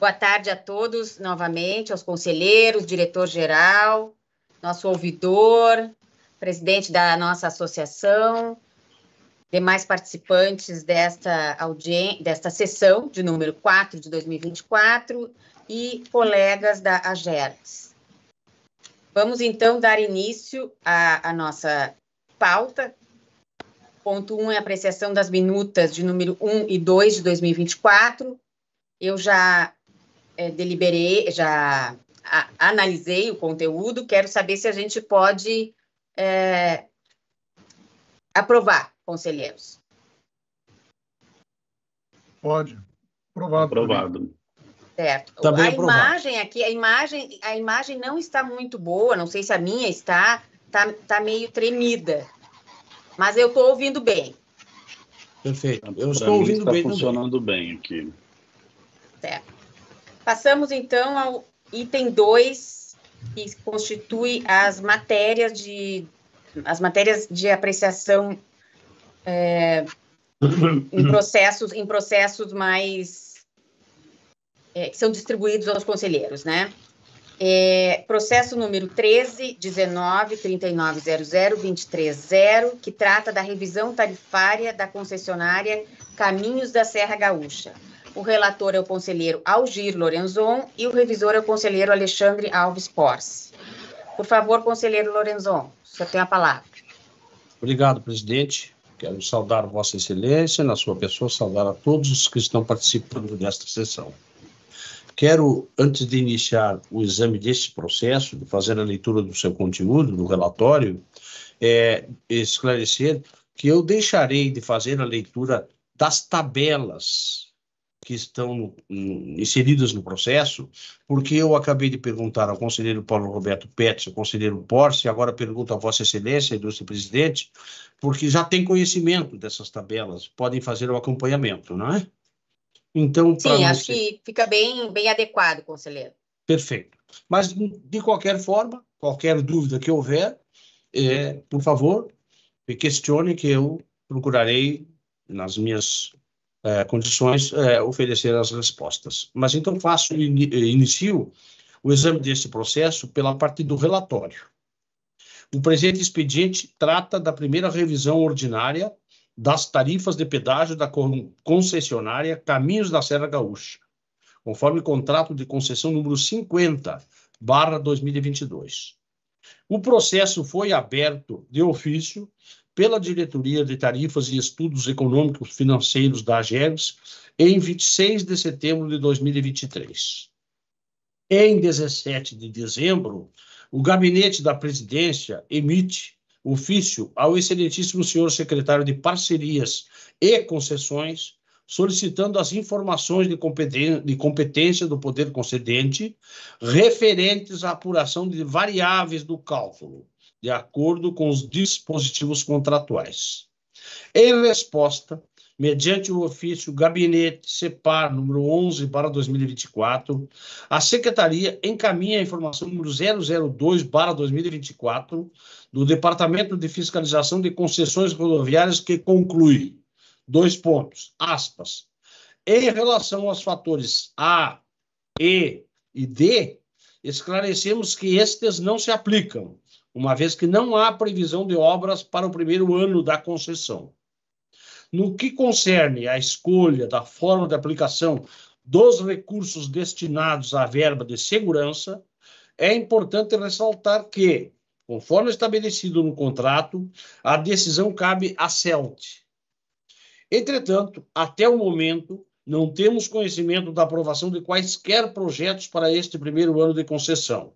Boa tarde a todos novamente, aos conselheiros, diretor-geral, nosso ouvidor, presidente da nossa associação, demais participantes desta, audiência, desta sessão de número 4 de 2024 e colegas da Agers. Vamos então dar início à, à nossa pauta. Ponto 1 um é apreciação das minutas de número 1 e 2 de 2024. Eu já é, deliberei, já a, analisei o conteúdo, quero saber se a gente pode é, aprovar, conselheiros. Pode. Aprovado. Aprovado. Certo. Também tá a aprovado. imagem aqui, a imagem, a imagem não está muito boa, não sei se a minha está, está tá meio tremida. Mas eu estou ouvindo bem. Perfeito. Eu pra estou ouvindo está bem. Está funcionando também. bem aqui. Certo. Passamos então ao item 2, que constitui as matérias de as matérias de apreciação é, em processos em processos mais é, que são distribuídos aos conselheiros, né? É, processo número 13, 19, 39, 00, 23, 0, que trata da revisão tarifária da concessionária Caminhos da Serra Gaúcha. O relator é o conselheiro Algir Lorenzon e o revisor é o conselheiro Alexandre Alves Porce. Por favor, conselheiro Lorenzon, você tem a palavra. Obrigado, presidente. Quero saudar Vossa Excelência, na sua pessoa, saudar a todos os que estão participando desta sessão. Quero, antes de iniciar o exame deste processo, de fazer a leitura do seu conteúdo, do relatório, é, esclarecer que eu deixarei de fazer a leitura das tabelas que estão inseridas no processo, porque eu acabei de perguntar ao conselheiro Paulo Roberto Pets, ao conselheiro Porce, agora pergunto a Vossa Excelência, ilustre presidente, porque já tem conhecimento dessas tabelas, podem fazer o acompanhamento, não é? Então, Sim, acho que fica bem, bem adequado, conselheiro. Perfeito. Mas, de qualquer forma, qualquer dúvida que houver, é, por favor, me questione que eu procurarei, nas minhas é, condições é, oferecer as respostas. Mas então faço eh, inicio o exame deste processo pela parte do relatório. O presente expediente trata da primeira revisão ordinária das tarifas de pedágio da concessionária Caminhos da Serra Gaúcha, conforme contrato de concessão número 50, barra 2022. O processo foi aberto de ofício pela Diretoria de Tarifas e Estudos Econômicos Financeiros da AGERGS em 26 de setembro de 2023. Em 17 de dezembro, o Gabinete da Presidência emite ofício ao excelentíssimo senhor secretário de Parcerias e Concessões, solicitando as informações de competência do poder concedente referentes à apuração de variáveis do cálculo de acordo com os dispositivos contratuais. Em resposta, mediante o ofício Gabinete CEPAR número 11 para 2024, a Secretaria encaminha a informação número 002 para 2024 do Departamento de Fiscalização de Concessões Rodoviárias que conclui, dois pontos, aspas, em relação aos fatores A, E e D, esclarecemos que estes não se aplicam uma vez que não há previsão de obras para o primeiro ano da concessão. No que concerne à escolha da forma de aplicação dos recursos destinados à verba de segurança, é importante ressaltar que, conforme estabelecido no contrato, a decisão cabe à CELT. Entretanto, até o momento, não temos conhecimento da aprovação de quaisquer projetos para este primeiro ano de concessão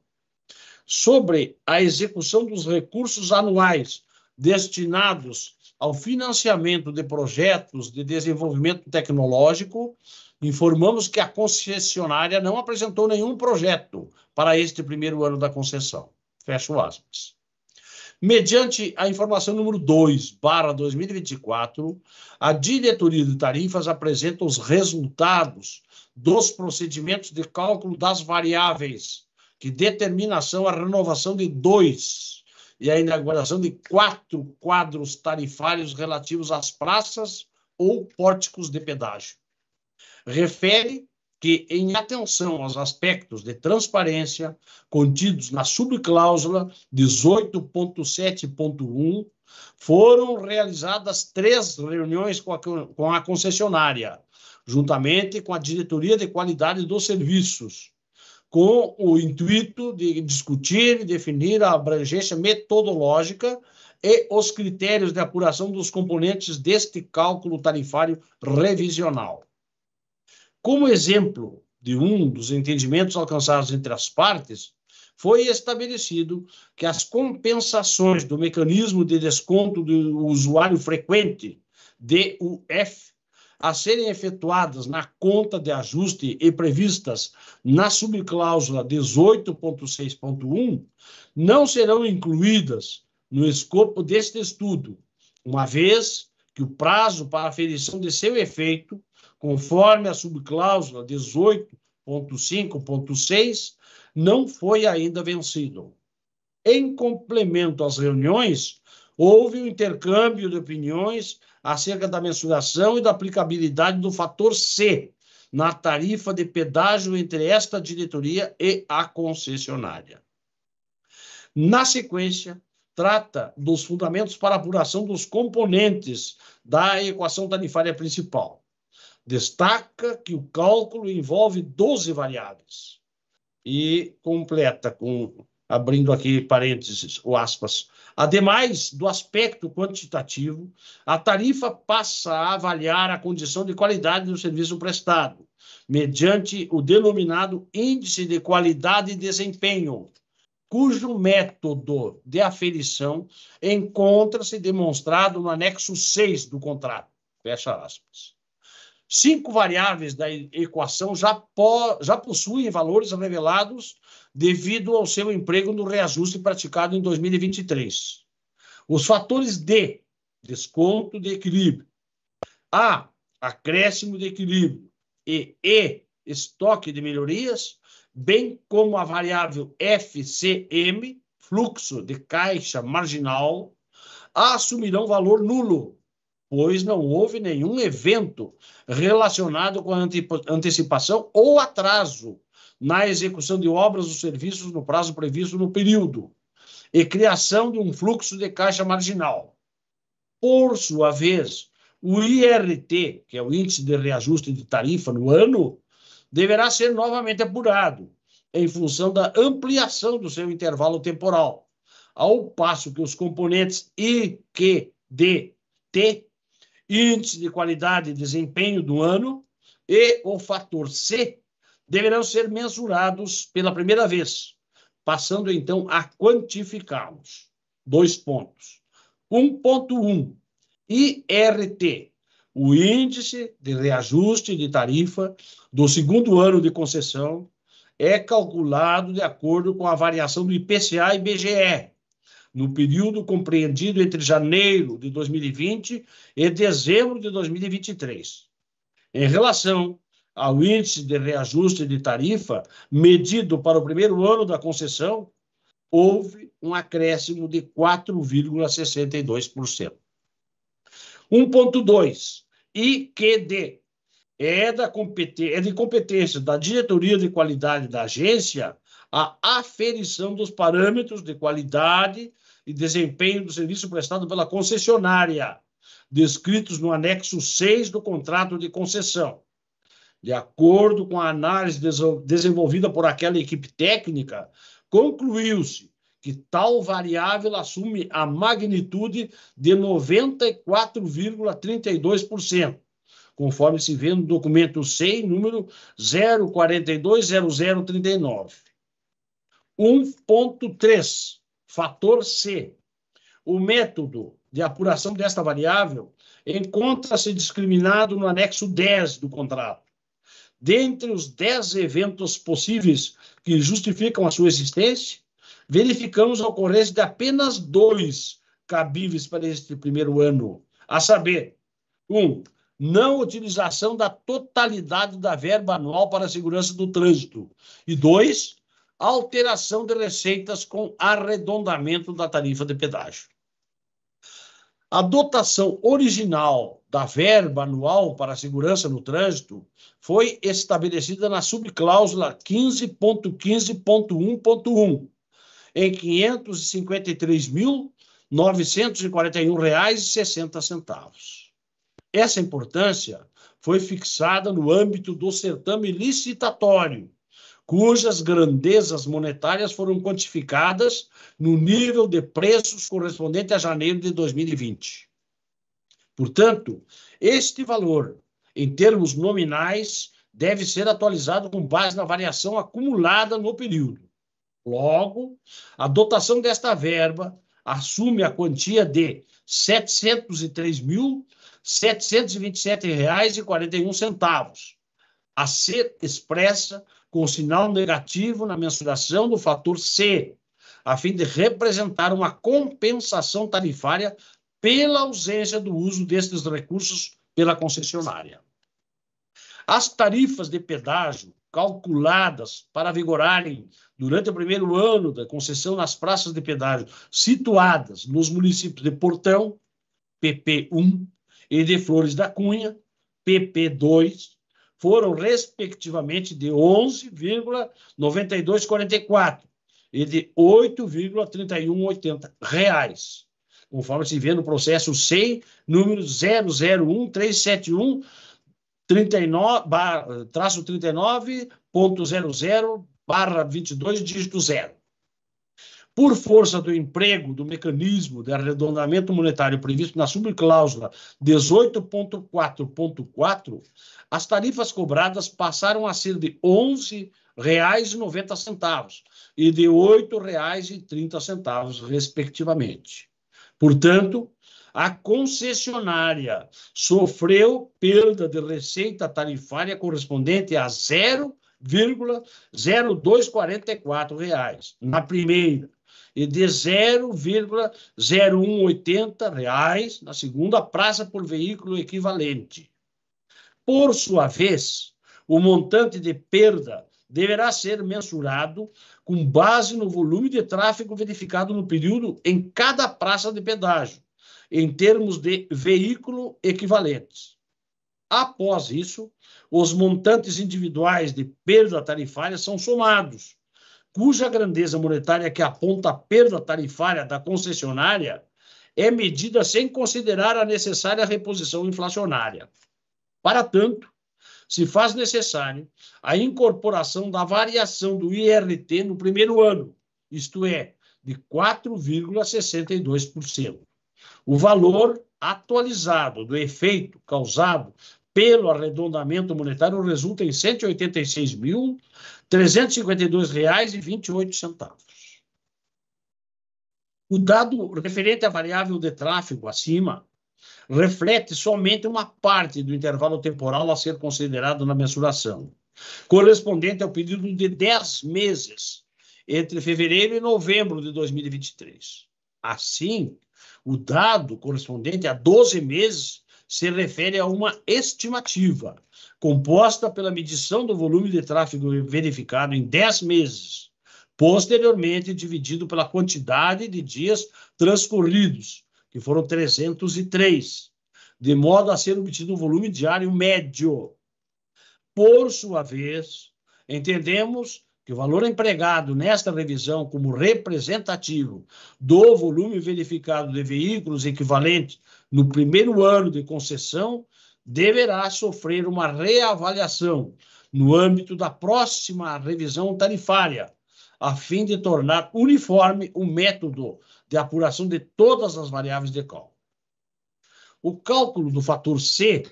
sobre a execução dos recursos anuais destinados ao financiamento de projetos de desenvolvimento tecnológico, informamos que a concessionária não apresentou nenhum projeto para este primeiro ano da concessão. Fecho aspas. Mediante a informação número 2, barra 2024, a diretoria de tarifas apresenta os resultados dos procedimentos de cálculo das variáveis que determinação a renovação de dois e a inauguração de quatro quadros tarifários relativos às praças ou pórticos de pedágio. Refere que, em atenção aos aspectos de transparência contidos na subcláusula 18.7.1, foram realizadas três reuniões com a, com a concessionária, juntamente com a diretoria de qualidade dos serviços, com o intuito de discutir e definir a abrangência metodológica e os critérios de apuração dos componentes deste cálculo tarifário revisional. Como exemplo de um dos entendimentos alcançados entre as partes, foi estabelecido que as compensações do mecanismo de desconto do usuário frequente, DUF, a serem efetuadas na conta de ajuste e previstas na subcláusula 18.6.1 não serão incluídas no escopo deste estudo, uma vez que o prazo para aferição de seu efeito, conforme a subcláusula 18.5.6, não foi ainda vencido. Em complemento às reuniões houve um intercâmbio de opiniões acerca da mensuração e da aplicabilidade do fator C na tarifa de pedágio entre esta diretoria e a concessionária. Na sequência, trata dos fundamentos para apuração dos componentes da equação tarifária principal. Destaca que o cálculo envolve 12 variáveis e completa com abrindo aqui parênteses ou aspas Ademais do aspecto quantitativo, a tarifa passa a avaliar a condição de qualidade do serviço prestado, mediante o denominado Índice de Qualidade e Desempenho, cujo método de aferição encontra-se demonstrado no anexo 6 do contrato. Fecha aspas. Cinco variáveis da equação já, po, já possuem valores revelados devido ao seu emprego no reajuste praticado em 2023. Os fatores D, desconto de equilíbrio, A, acréscimo de equilíbrio, e E, estoque de melhorias, bem como a variável FCM, fluxo de caixa marginal, assumirão valor nulo pois não houve nenhum evento relacionado com a antecipação ou atraso na execução de obras ou serviços no prazo previsto no período e criação de um fluxo de caixa marginal. Por sua vez, o IRT, que é o Índice de Reajuste de Tarifa no ano, deverá ser novamente apurado em função da ampliação do seu intervalo temporal, ao passo que os componentes IQD, T índice de qualidade e desempenho do ano e o fator C deverão ser mensurados pela primeira vez, passando então a quantificá-los. Dois pontos. 1.1 IRT, o índice de reajuste de tarifa do segundo ano de concessão é calculado de acordo com a variação do IPCA e IBGE, no período compreendido entre janeiro de 2020 e dezembro de 2023. Em relação ao índice de reajuste de tarifa medido para o primeiro ano da concessão, houve um acréscimo de 4,62%. 1.2. IQD é, da é de competência da diretoria de qualidade da agência a aferição dos parâmetros de qualidade e desempenho do serviço prestado pela concessionária, descritos no anexo 6 do contrato de concessão. De acordo com a análise desenvolvida por aquela equipe técnica, concluiu-se que tal variável assume a magnitude de 94,32%, conforme se vê no documento 100, número 0420039. 1.3. Fator C. O método de apuração desta variável encontra-se discriminado no anexo 10 do contrato. Dentre os 10 eventos possíveis que justificam a sua existência, verificamos a ocorrência de apenas dois cabíveis para este primeiro ano, a saber, 1. Um, não utilização da totalidade da verba anual para a segurança do trânsito. E dois, alteração de receitas com arredondamento da tarifa de pedágio. A dotação original da verba anual para a segurança no trânsito foi estabelecida na subcláusula 15.15.1.1 em R$ 553.941,60. Essa importância foi fixada no âmbito do certame licitatório, cujas grandezas monetárias foram quantificadas no nível de preços correspondente a janeiro de 2020. Portanto, este valor, em termos nominais, deve ser atualizado com base na variação acumulada no período. Logo, a dotação desta verba assume a quantia de R$ 703.727,41, a ser expressa com sinal negativo na mensuração do fator C, a fim de representar uma compensação tarifária pela ausência do uso destes recursos pela concessionária. As tarifas de pedágio calculadas para vigorarem durante o primeiro ano da concessão nas praças de pedágio situadas nos municípios de Portão, PP1, e de Flores da Cunha, PP2, foram, respectivamente, de 11,9244 e de 8,3180 reais, conforme se vê no processo SEI número 001371 39, traço 39.00 barra 22, dígito zero por força do emprego do mecanismo de arredondamento monetário previsto na subcláusula 18.4.4, as tarifas cobradas passaram a ser de R$ 11,90 e de R$ 8,30, respectivamente. Portanto, a concessionária sofreu perda de receita tarifária correspondente a 0,0244 reais na primeira de 0,0180 reais na segunda praça por veículo equivalente. Por sua vez, o montante de perda deverá ser mensurado com base no volume de tráfego verificado no período em cada praça de pedágio, em termos de veículo equivalentes. Após isso, os montantes individuais de perda tarifária são somados cuja grandeza monetária que aponta a perda tarifária da concessionária é medida sem considerar a necessária reposição inflacionária. Para tanto, se faz necessário a incorporação da variação do IRT no primeiro ano, isto é, de 4,62%. O valor atualizado do efeito causado pelo arredondamento monetário resulta em R$ 186.352,28. O dado referente à variável de tráfego acima reflete somente uma parte do intervalo temporal a ser considerado na mensuração, correspondente ao período de 10 meses entre fevereiro e novembro de 2023. Assim, o dado correspondente a 12 meses se refere a uma estimativa, composta pela medição do volume de tráfego verificado em 10 meses, posteriormente dividido pela quantidade de dias transcorridos, que foram 303, de modo a ser obtido o volume diário médio. Por sua vez, entendemos que o valor empregado nesta revisão como representativo do volume verificado de veículos equivalente no primeiro ano de concessão, deverá sofrer uma reavaliação no âmbito da próxima revisão tarifária, a fim de tornar uniforme o método de apuração de todas as variáveis de cálculo. O cálculo do fator C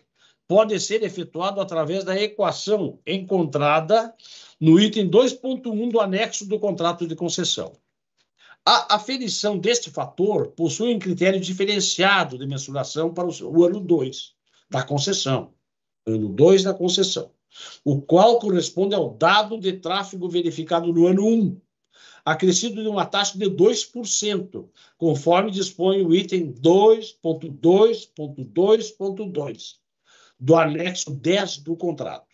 pode ser efetuado através da equação encontrada no item 2.1 do anexo do contrato de concessão. A aferição deste fator possui um critério diferenciado de mensuração para o ano 2 da concessão. Ano 2 da concessão. O qual corresponde ao dado de tráfego verificado no ano 1, um, acrescido de uma taxa de 2%, conforme dispõe o item 2.2.2.2 do anexo 10 do contrato.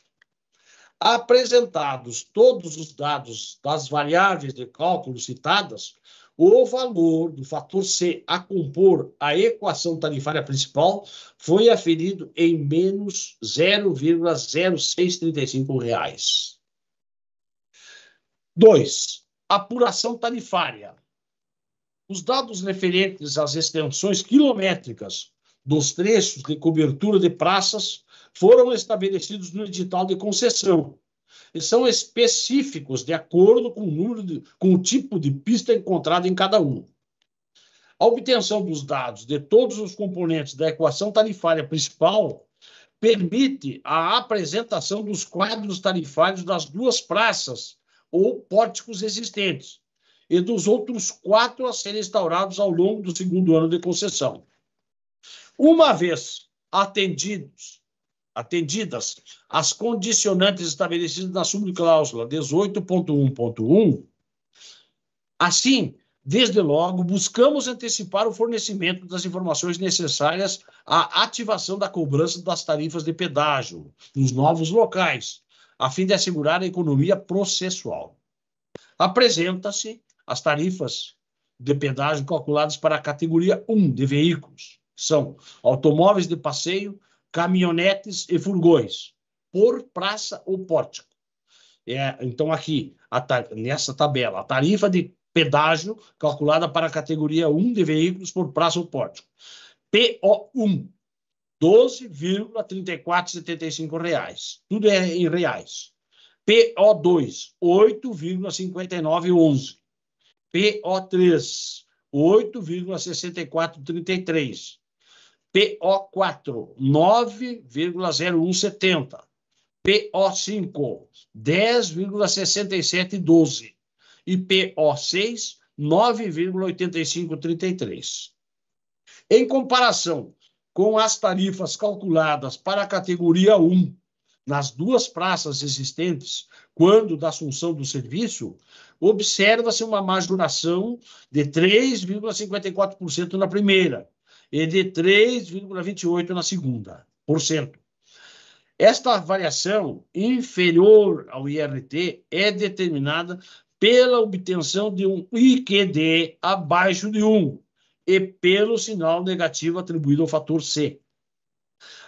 Apresentados todos os dados das variáveis de cálculo citadas, o valor do fator C a compor a equação tarifária principal foi aferido em menos 0,0635 reais. 2. Apuração tarifária. Os dados referentes às extensões quilométricas dos trechos de cobertura de praças foram estabelecidos no edital de concessão. E são específicos de acordo com o, número de, com o tipo de pista encontrada em cada um. A obtenção dos dados de todos os componentes da equação tarifária principal permite a apresentação dos quadros tarifários das duas praças ou pórticos existentes e dos outros quatro a serem instaurados ao longo do segundo ano de concessão. Uma vez atendidos atendidas as condicionantes estabelecidas na subcláusula 18.1.1, assim, desde logo, buscamos antecipar o fornecimento das informações necessárias à ativação da cobrança das tarifas de pedágio nos novos locais, a fim de assegurar a economia processual. Apresenta-se as tarifas de pedágio calculadas para a categoria 1 de veículos. São automóveis de passeio, caminhonetes e furgões por praça ou pórtico. É, então, aqui, nessa tabela, a tarifa de pedágio calculada para a categoria 1 de veículos por praça ou pórtico. PO1, 12,3475 reais. Tudo é em reais. PO2, 8,5911. PO3, 8,6433. PO4, 9,0170. PO5, 10,6712. E PO6, 9,8533. Em comparação com as tarifas calculadas para a categoria 1, nas duas praças existentes, quando da assunção do serviço, observa-se uma majoração de 3,54% na primeira e de 3,28 na segunda, por cento. Esta variação inferior ao IRT é determinada pela obtenção de um IQD abaixo de 1 e pelo sinal negativo atribuído ao fator C.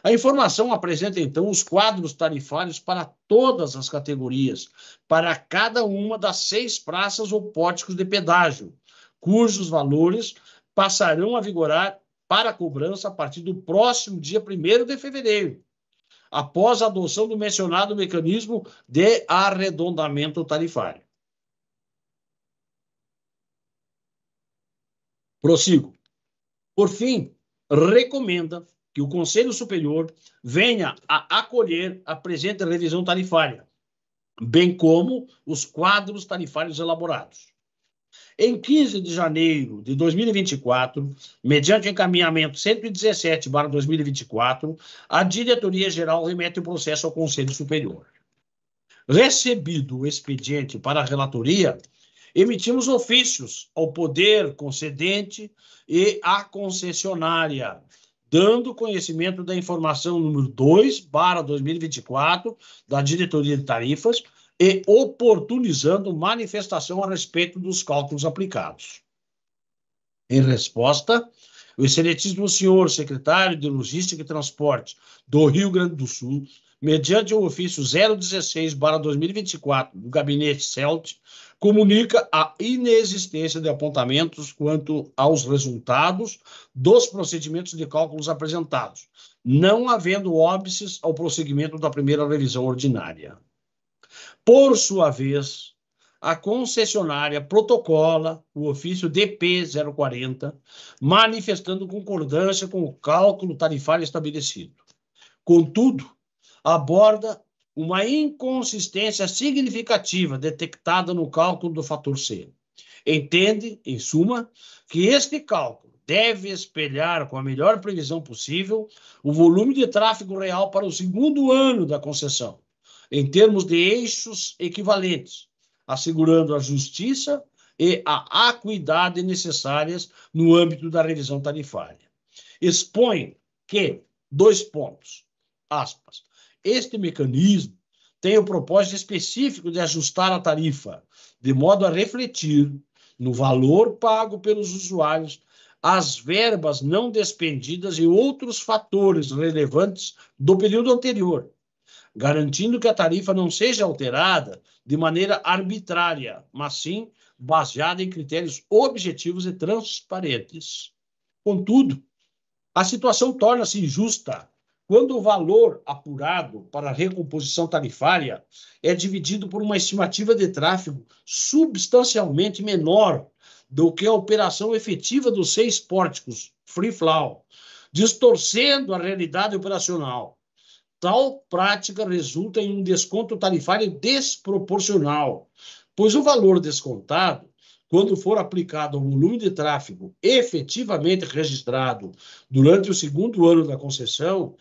A informação apresenta então os quadros tarifários para todas as categorias, para cada uma das seis praças ou pórticos de pedágio, cujos valores passarão a vigorar para cobrança a partir do próximo dia 1 de fevereiro, após a adoção do mencionado mecanismo de arredondamento tarifário. Prossigo. Por fim, recomenda que o Conselho Superior venha a acolher a presente revisão tarifária, bem como os quadros tarifários elaborados. Em 15 de janeiro de 2024, mediante encaminhamento 117-2024, a Diretoria-Geral remete o processo ao Conselho Superior. Recebido o expediente para a relatoria, emitimos ofícios ao Poder Concedente e à concessionária, dando conhecimento da informação número 2, 2024, da Diretoria de Tarifas, e oportunizando manifestação a respeito dos cálculos aplicados. Em resposta, o excelentíssimo senhor secretário de Logística e Transporte do Rio Grande do Sul, mediante o ofício 016-2024 do gabinete CELT, comunica a inexistência de apontamentos quanto aos resultados dos procedimentos de cálculos apresentados, não havendo óbices ao prosseguimento da primeira revisão ordinária. Por sua vez, a concessionária protocola o ofício DP 040, manifestando concordância com o cálculo tarifário estabelecido. Contudo, aborda uma inconsistência significativa detectada no cálculo do fator C. Entende, em suma, que este cálculo deve espelhar com a melhor previsão possível o volume de tráfego real para o segundo ano da concessão em termos de eixos equivalentes, assegurando a justiça e a acuidade necessárias no âmbito da revisão tarifária. Expõe que, dois pontos, aspas, este mecanismo tem o propósito específico de ajustar a tarifa, de modo a refletir no valor pago pelos usuários as verbas não despendidas e outros fatores relevantes do período anterior, garantindo que a tarifa não seja alterada de maneira arbitrária, mas sim baseada em critérios objetivos e transparentes. Contudo, a situação torna-se injusta quando o valor apurado para a recomposição tarifária é dividido por uma estimativa de tráfego substancialmente menor do que a operação efetiva dos seis pórticos free flow, distorcendo a realidade operacional. Tal prática resulta em um desconto tarifário desproporcional, pois o valor descontado, quando for aplicado ao volume de tráfego efetivamente registrado durante o segundo ano da concessão,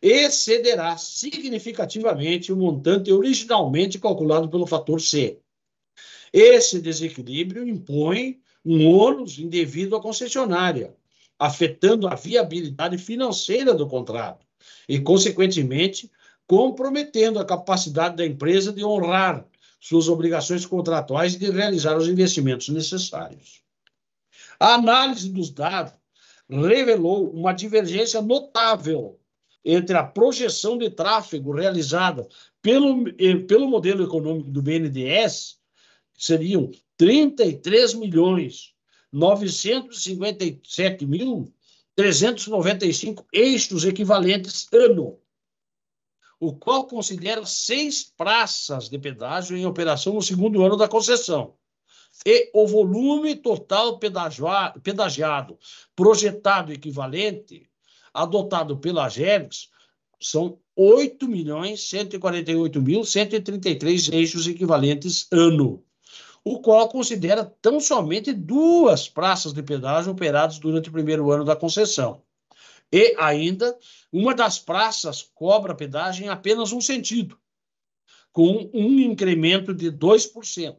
excederá significativamente o montante originalmente calculado pelo fator C. Esse desequilíbrio impõe um ônus indevido à concessionária, afetando a viabilidade financeira do contrato e, consequentemente, comprometendo a capacidade da empresa de honrar suas obrigações contratuais e de realizar os investimentos necessários. A análise dos dados revelou uma divergência notável entre a projeção de tráfego realizada pelo, eh, pelo modelo econômico do BNDES, que seriam 33 milhões 957 mil 395 eixos equivalentes ano, o qual considera seis praças de pedágio em operação no segundo ano da concessão e o volume total pedagiado projetado equivalente adotado pela GERGS são 8.148.133 eixos equivalentes ano o qual considera tão somente duas praças de pedágio operadas durante o primeiro ano da concessão. E ainda, uma das praças cobra pedágio em apenas um sentido, com um incremento de 2%.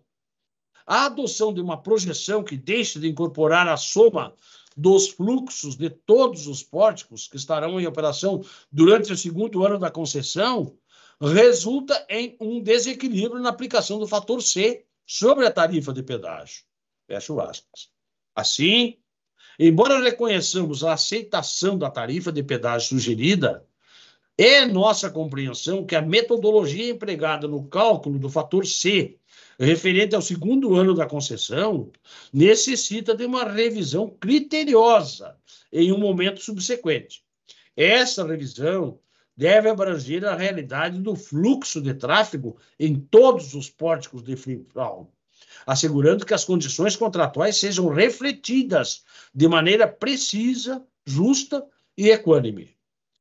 A adoção de uma projeção que deixe de incorporar a soma dos fluxos de todos os pórticos que estarão em operação durante o segundo ano da concessão resulta em um desequilíbrio na aplicação do fator C sobre a tarifa de pedágio. Fecho aspas. Assim, embora reconheçamos a aceitação da tarifa de pedágio sugerida, é nossa compreensão que a metodologia empregada no cálculo do fator C, referente ao segundo ano da concessão, necessita de uma revisão criteriosa em um momento subsequente. Essa revisão deve abranger a realidade do fluxo de tráfego em todos os pórticos de Friburgo, assegurando que as condições contratuais sejam refletidas de maneira precisa, justa e equânime.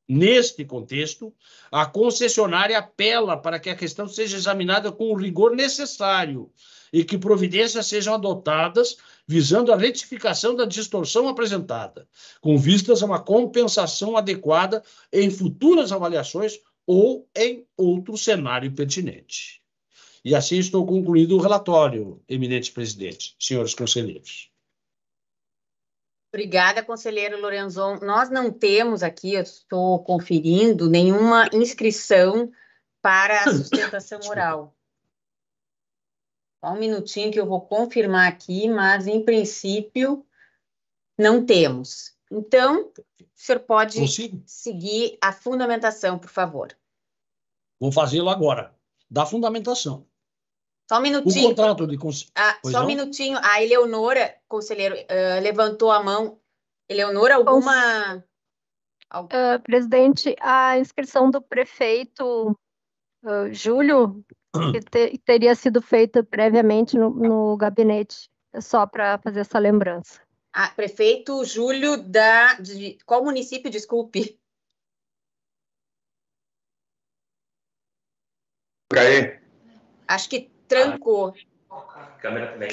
Neste contexto, a concessionária apela para que a questão seja examinada com o rigor necessário e que providências sejam adotadas visando a retificação da distorção apresentada, com vistas a uma compensação adequada em futuras avaliações ou em outro cenário pertinente. E assim estou concluindo o relatório, eminente presidente, senhores conselheiros. Obrigada, conselheiro Lorenzon. Nós não temos aqui, eu estou conferindo, nenhuma inscrição para a sustentação oral. Só um minutinho que eu vou confirmar aqui, mas em princípio não temos. Então, o senhor pode Consigo? seguir a fundamentação, por favor. Vou fazê-lo agora, da fundamentação. Só um minutinho. O contrato de... Cons... Ah, só não? um minutinho. A Eleonora, conselheiro, uh, levantou a mão. Eleonora, alguma... Uh, presidente, a inscrição do prefeito uh, Júlio que ter, teria sido feita previamente no, no gabinete, só para fazer essa lembrança. Ah, prefeito Júlio da. De, qual município, desculpe? Caí. Acho que trancou. Ah, câmera também.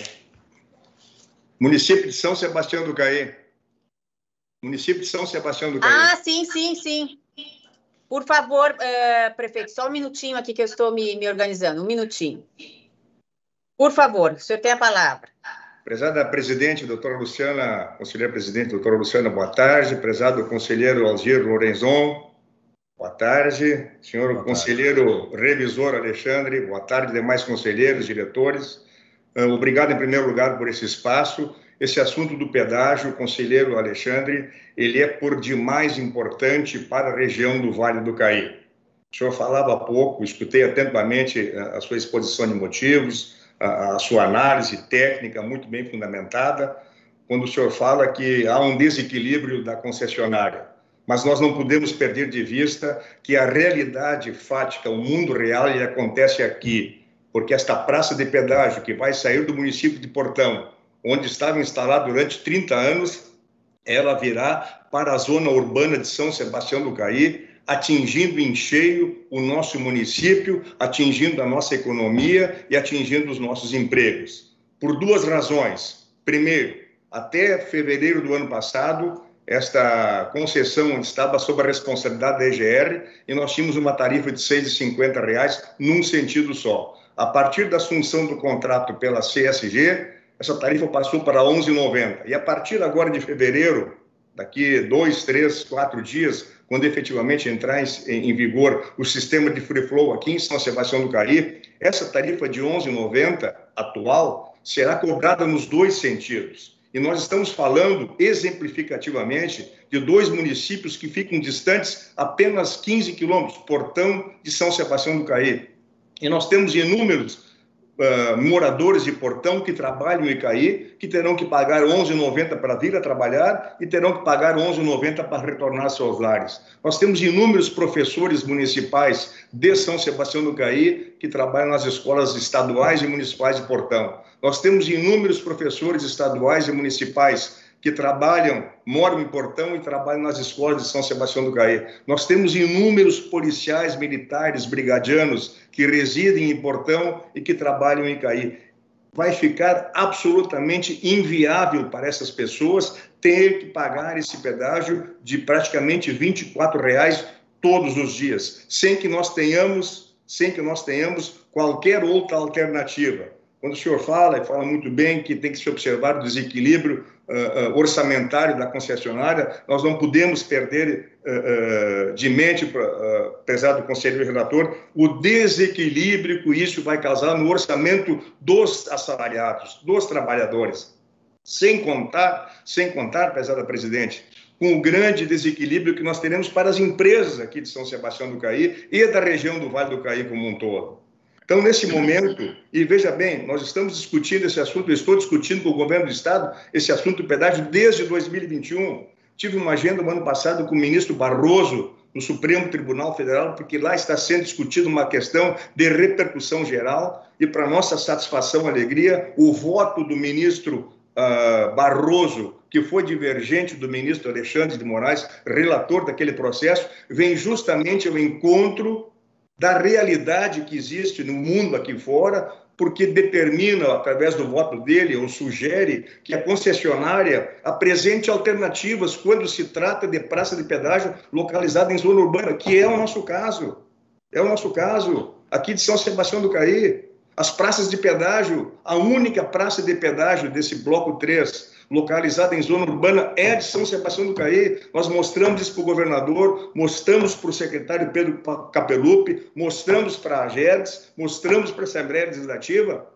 Município de São Sebastião do Caí. Município de São Sebastião do Caí. Ah, sim, sim, sim. Por favor, uh, prefeito, só um minutinho aqui que eu estou me, me organizando, um minutinho. Por favor, o senhor tem a palavra. Prezada presidente, doutora Luciana, conselheira presidente, doutora Luciana, boa tarde. Prezado conselheiro Alzir Lorenzon, boa tarde. Senhor boa conselheiro tarde. revisor Alexandre, boa tarde, demais conselheiros, diretores. Eh, obrigado, em primeiro lugar, por esse espaço esse assunto do pedágio, conselheiro Alexandre, ele é por demais importante para a região do Vale do Caí. O senhor falava há pouco, escutei atentamente eh, a sua exposição de motivos, a, a sua análise técnica muito bem fundamentada, quando o senhor fala que há um desequilíbrio da concessionária. Mas nós não podemos perder de vista que a realidade fática, o mundo real, ele acontece aqui, porque esta praça de pedágio que vai sair do município de Portão onde estava instalada durante 30 anos, ela virá para a zona urbana de São Sebastião do Caí, atingindo em cheio o nosso município, atingindo a nossa economia e atingindo os nossos empregos. Por duas razões. Primeiro, até fevereiro do ano passado, esta concessão estava sob a responsabilidade da EGR e nós tínhamos uma tarifa de R$ 6,50 num sentido só. A partir da assunção do contrato pela CSG, essa tarifa passou para 11,90. E a partir agora de fevereiro, daqui dois, três, quatro dias, quando efetivamente entrar em, em, vigor o sistema de free flow aqui em São Sebastião do Cari, essa tarifa de 11,90 atual será cobrada nos dois sentidos. E nós estamos falando exemplificativamente de dois municípios que ficam distantes apenas 15 quilômetros, Portão de São Sebastião do Caí. E nós temos inúmeros moradores de portão que trabalham em Icaí, que terão que pagar 11,90 para vir a trabalhar e terão que pagar 11,90 para retornar aos seus lares. Nós temos inúmeros professores municipais de São Sebastião do Caí que trabalham nas escolas estaduais e municipais de portão. Nós temos inúmeros professores estaduais e municipais que trabalham, moram em Portão e trabalham nas escolas de São Sebastião do Caí. Nós temos inúmeros policiais militares brigadianos que residem em Portão e que trabalham em Caí. Vai ficar absolutamente inviável para essas pessoas ter que pagar esse pedágio de praticamente R$ 24 reais todos os dias, sem que nós tenhamos, sem que nós tenhamos qualquer outra alternativa. Quando o senhor fala, e fala muito bem, que tem que se observar o desequilíbrio uh, uh, orçamentário da concessionária, nós não podemos perder uh, de mente, uh, apesar do conselheiro relator, o desequilíbrio que isso vai causar no orçamento dos assalariados, dos trabalhadores. Sem contar, sem contar, pesada presidente, com o grande desequilíbrio que nós teremos para as empresas aqui de São Sebastião do Caí e da região do Vale do Caí como um todo. Então, nesse momento, e veja bem, nós estamos discutindo esse assunto, estou discutindo com o governo do Estado esse assunto do pedágio desde 2021. Tive uma agenda no ano passado com o ministro Barroso, no Supremo Tribunal Federal, porque lá está sendo discutida uma questão de repercussão geral e, para nossa satisfação e alegria, o voto do ministro uh, Barroso, que foi divergente do ministro Alexandre de Moraes, relator daquele processo, vem justamente ao encontro da realidade que existe no mundo aqui fora, porque determina, através do voto dele, ou sugere que a concessionária apresente alternativas quando se trata de praça de pedágio localizada em zona urbana, que é o nosso caso. É o nosso caso. Aqui de São Sebastião do Caí, as praças de pedágio, a única praça de pedágio desse bloco 3 localizada em zona urbana, é a de São Sebastião do Caí. Nós mostramos isso para o governador, mostramos para o secretário Pedro Capelupi, mostramos para a GERGS, mostramos para a Assembleia Legislativa,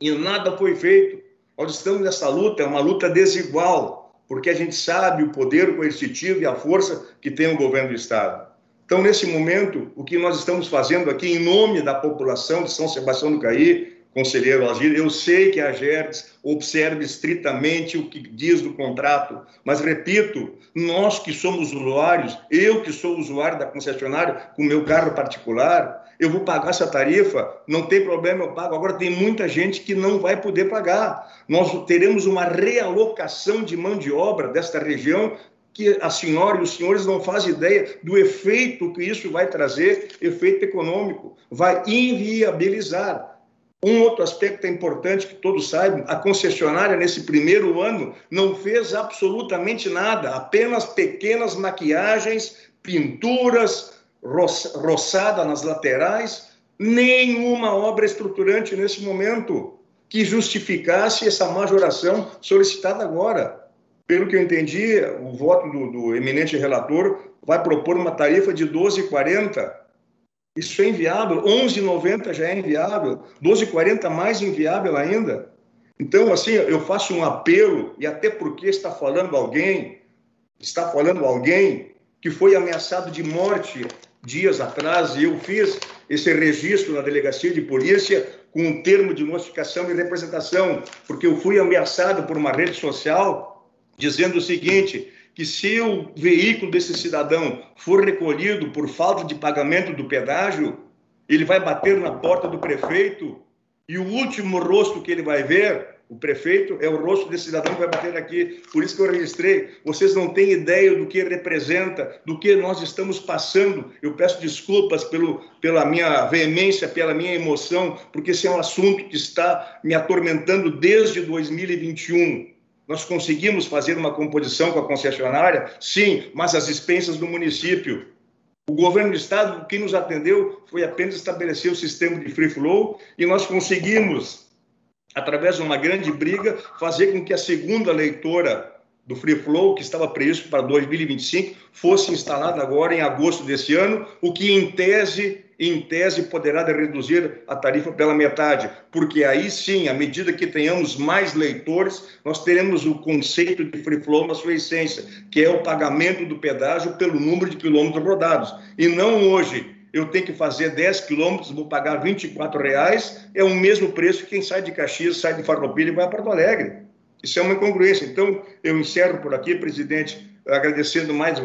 e nada foi feito. Nós estamos nessa luta, é uma luta desigual, porque a gente sabe o poder coercitivo e a força que tem o governo do Estado. Então, nesse momento, o que nós estamos fazendo aqui, em nome da população de São Sebastião do Caí, conselheiro Algir, eu sei que a GERDES observa estritamente o que diz do contrato, mas repito, nós que somos usuários, eu que sou usuário da concessionária com meu carro particular, eu vou pagar essa tarifa, não tem problema, eu pago. Agora tem muita gente que não vai poder pagar. Nós teremos uma realocação de mão de obra desta região que a senhora e os senhores não fazem ideia do efeito que isso vai trazer, efeito econômico, vai inviabilizar um outro aspecto é importante que todos saibam: a concessionária, nesse primeiro ano, não fez absolutamente nada, apenas pequenas maquiagens, pinturas, roçada nas laterais, nenhuma obra estruturante nesse momento que justificasse essa majoração solicitada agora. Pelo que eu entendi, o voto do, do eminente relator vai propor uma tarifa de 12,40 isso é inviável. 11,90 já é inviável. 12,40 mais inviável ainda. Então, assim, eu faço um apelo, e até porque está falando alguém, está falando alguém que foi ameaçado de morte dias atrás, e eu fiz esse registro na delegacia de polícia com um termo de notificação e representação, porque eu fui ameaçado por uma rede social dizendo o seguinte: que se o veículo desse cidadão for recolhido por falta de pagamento do pedágio, ele vai bater na porta do prefeito e o último rosto que ele vai ver, o prefeito, é o rosto desse cidadão que vai bater aqui. Por isso que eu registrei. Vocês não têm ideia do que representa, do que nós estamos passando. Eu peço desculpas pelo, pela minha veemência, pela minha emoção, porque esse é um assunto que está me atormentando desde 2021 nós conseguimos fazer uma composição com a concessionária? Sim, mas as expensas do município. O governo do estado, quem nos atendeu, foi apenas estabelecer o sistema de free flow e nós conseguimos, através de uma grande briga, fazer com que a segunda leitora do Free Flow, que estava previsto para 2025, fosse instalada agora em agosto desse ano, o que, em tese, em tese, poderá reduzir a tarifa pela metade, porque aí sim, à medida que tenhamos mais leitores, nós teremos o conceito de free flow na sua essência, que é o pagamento do pedágio pelo número de quilômetros rodados. E não hoje, eu tenho que fazer 10 quilômetros, vou pagar R$ reais, é o mesmo preço que quem sai de Caxias, sai de Farroupilha e vai a Porto Alegre. Isso é uma incongruência. Então, eu encerro por aqui, presidente, agradecendo mais,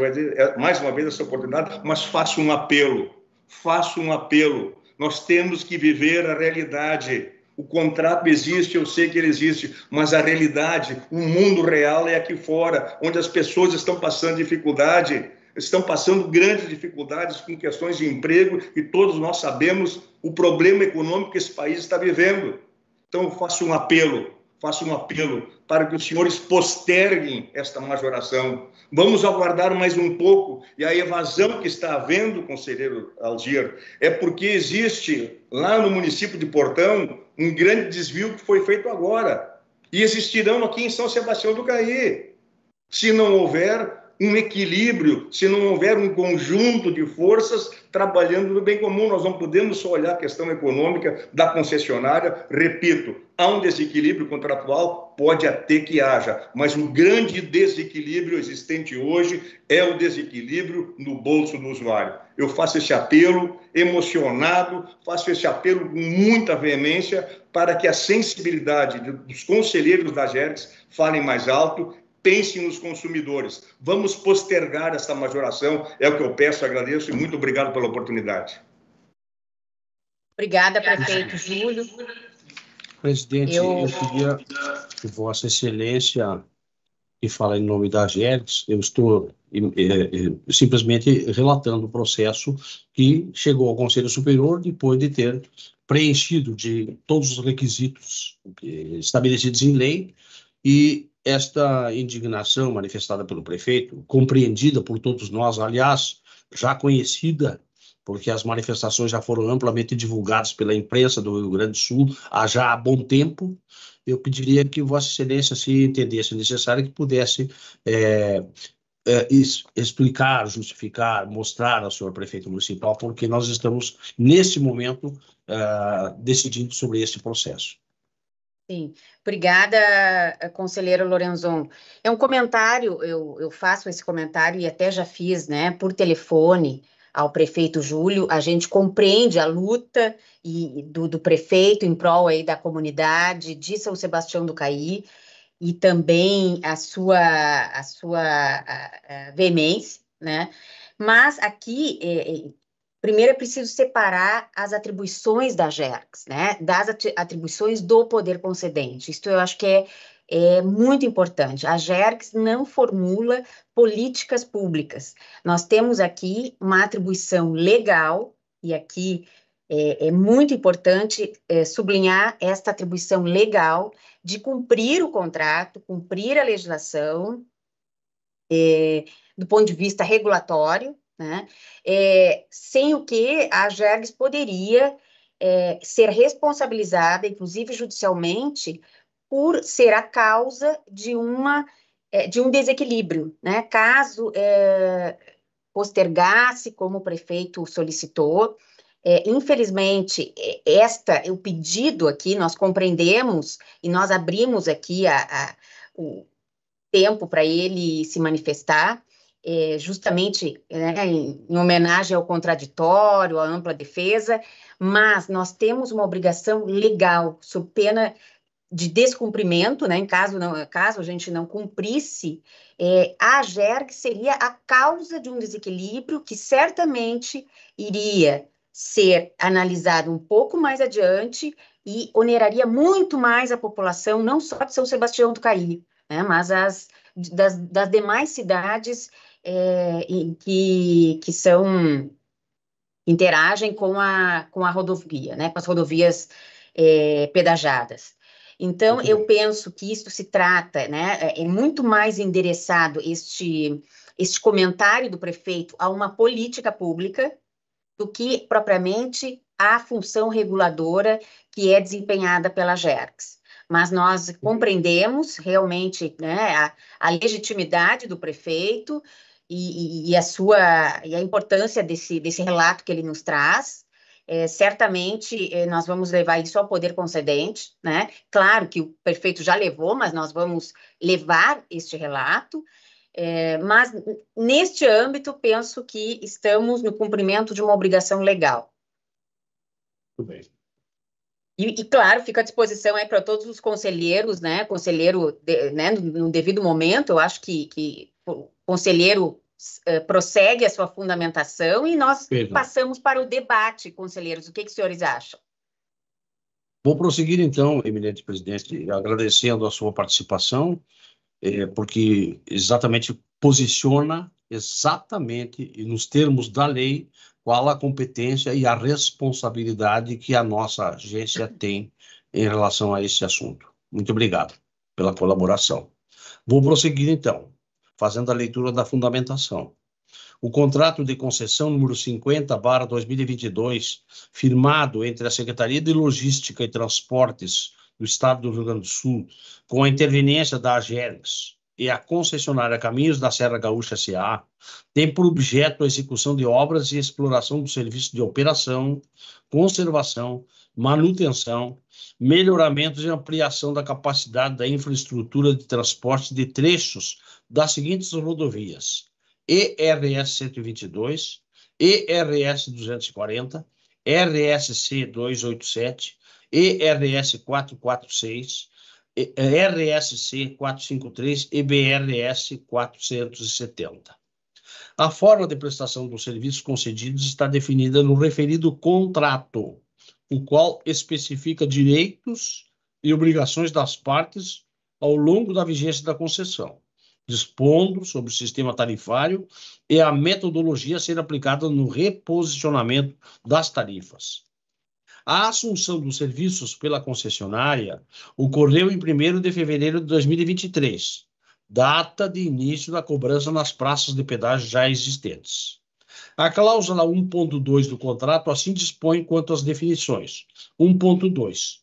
mais uma vez essa oportunidade, mas faço um apelo faço um apelo. Nós temos que viver a realidade. O contrato existe, eu sei que ele existe, mas a realidade, o mundo real é aqui fora, onde as pessoas estão passando dificuldade, estão passando grandes dificuldades com questões de emprego e todos nós sabemos o problema econômico que esse país está vivendo. Então, eu faço um apelo faço um apelo para que os senhores posterguem esta majoração. Vamos aguardar mais um pouco, e a evasão que está havendo, conselheiro Aldir, é porque existe lá no município de Portão um grande desvio que foi feito agora. E existirão aqui em São Sebastião do Caí. Se não houver um equilíbrio, se não houver um conjunto de forças trabalhando no bem comum. Nós não podemos só olhar a questão econômica da concessionária. Repito, há um desequilíbrio contratual, pode até que haja, mas o grande desequilíbrio existente hoje é o desequilíbrio no bolso do usuário. Eu faço esse apelo emocionado, faço esse apelo com muita veemência para que a sensibilidade dos conselheiros da GERGS falem mais alto Pensem nos consumidores. Vamos postergar essa majoração, é o que eu peço, agradeço e muito obrigado pela oportunidade. Obrigada, prefeito Júlio. Presidente, eu, eu queria que Vossa Excelência, que fala em nome da AGERGS, eu estou é, é, simplesmente relatando o processo que chegou ao Conselho Superior depois de ter preenchido de todos os requisitos eh, estabelecidos em lei e esta indignação manifestada pelo prefeito, compreendida por todos nós, aliás, já conhecida, porque as manifestações já foram amplamente divulgadas pela imprensa do Rio Grande do Sul há já há bom tempo, eu pediria que Vossa Excelência, se entendesse necessário, que pudesse é, é, explicar, justificar, mostrar ao senhor prefeito municipal, porque nós estamos, nesse momento, é, decidindo sobre este processo. Sim, obrigada, eh, conselheiro Lorenzon. É um comentário, eu, eu faço esse comentário e até já fiz, né, por telefone ao prefeito Júlio. A gente compreende a luta e, do, do prefeito em prol aí da comunidade de São Sebastião do Caí e também a sua, a sua a, a veemência, né? Mas aqui, eh, eh, Primeiro é preciso separar as atribuições da GERCS, né, das atribuições do poder concedente. Isto eu acho que é, é muito importante. A GERCS não formula políticas públicas. Nós temos aqui uma atribuição legal, e aqui é, é muito importante é, sublinhar esta atribuição legal de cumprir o contrato, cumprir a legislação, é, do ponto de vista regulatório, né? É, sem o que a Jergs poderia é, ser responsabilizada, inclusive judicialmente, por ser a causa de, uma, é, de um desequilíbrio, né? caso é, postergasse, como o prefeito solicitou. É, infelizmente, é, esta, o pedido aqui, nós compreendemos e nós abrimos aqui a, a, o tempo para ele se manifestar, é, justamente né, em, homenagem ao contraditório, à ampla defesa, mas nós temos uma obrigação legal, sob pena de descumprimento, né, em caso, não, caso a gente não cumprisse, é, a GERG seria a causa de um desequilíbrio que certamente iria ser analisado um pouco mais adiante e oneraria muito mais a população, não só de São Sebastião do Caí, né, mas as, das, das demais cidades é, que, que são interagem com a, com a rodovia, né, com as rodovias é, pedajadas. Então, uhum. eu penso que isso se trata, né, é, é muito mais endereçado este, este comentário do prefeito a uma política pública do que propriamente a função reguladora que é desempenhada pela GERCS. Mas nós uhum. compreendemos realmente né, a, a legitimidade do prefeito e, e, a sua e a importância desse, desse relato que ele nos traz. É, certamente é, nós vamos levar isso ao poder concedente, né? Claro que o prefeito já levou, mas nós vamos levar este relato. É, mas neste âmbito, penso que estamos no cumprimento de uma obrigação legal. Muito bem. E, e, claro, fica à disposição aí para todos os conselheiros, né? Conselheiro, de, né? No, no, devido momento, eu acho que, que o conselheiro eh, prossegue a sua fundamentação e nós passamos para o debate, conselheiros. O que, que os senhores acham? Vou prosseguir, então, eminente presidente, agradecendo a sua participação, eh, porque exatamente posiciona exatamente e nos termos da lei qual a competência e a responsabilidade que a nossa agência tem em relação a esse assunto. Muito obrigado pela colaboração. Vou prosseguir então fazendo a leitura da fundamentação. O contrato de concessão número 50, barra 2022, firmado entre a Secretaria de Logística e Transportes do Estado do Rio Grande do Sul, com a interveniência da AGERES e a concessionária Caminhos da Serra Gaúcha S.A., tem por objeto a execução de obras e exploração do serviço de operação, conservação, manutenção, melhoramentos e ampliação da capacidade da infraestrutura de transporte de trechos das seguintes rodovias: ERS 122, ERS 240, RSC 287, ERS 446, RSC 453 e BRS 470. A forma de prestação dos serviços concedidos está definida no referido contrato, o qual especifica direitos e obrigações das partes ao longo da vigência da concessão dispondo sobre o sistema tarifário e a metodologia a ser aplicada no reposicionamento das tarifas. A assunção dos serviços pela concessionária ocorreu em 1 de fevereiro de 2023, data de início da cobrança nas praças de pedágio já existentes. A cláusula 1.2 do contrato assim dispõe quanto às definições. 1.2.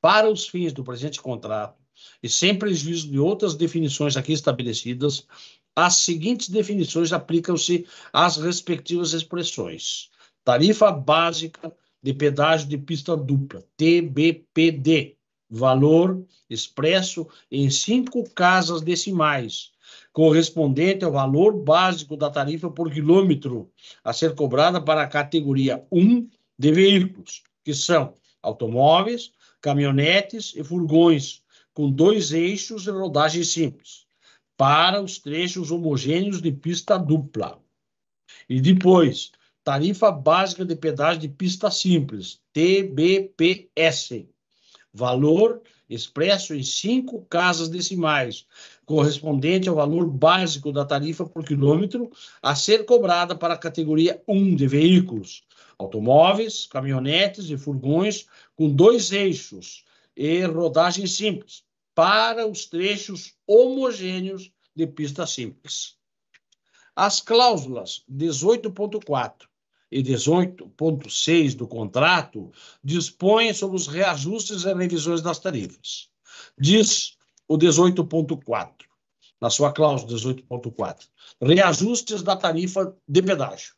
Para os fins do presente contrato, e sem prejuízo de outras definições aqui estabelecidas, as seguintes definições aplicam-se às respectivas expressões: tarifa básica de pedágio de pista dupla, TBPD, valor expresso em cinco casas decimais, correspondente ao valor básico da tarifa por quilômetro a ser cobrada para a categoria 1 de veículos, que são automóveis, caminhonetes e furgões, com dois eixos de rodagem simples, para os trechos homogêneos de pista dupla. E depois, Tarifa Básica de Pedágio de Pista Simples, TBPS. Valor expresso em cinco casas decimais, correspondente ao valor básico da tarifa por quilômetro a ser cobrada para a categoria 1 de veículos, automóveis, caminhonetes e furgões com dois eixos, e rodagem simples para os trechos homogêneos de pista simples. As cláusulas 18.4 e 18.6 do contrato dispõem sobre os reajustes e revisões das tarifas. Diz o 18.4, na sua cláusula 18.4, reajustes da tarifa de pedágio.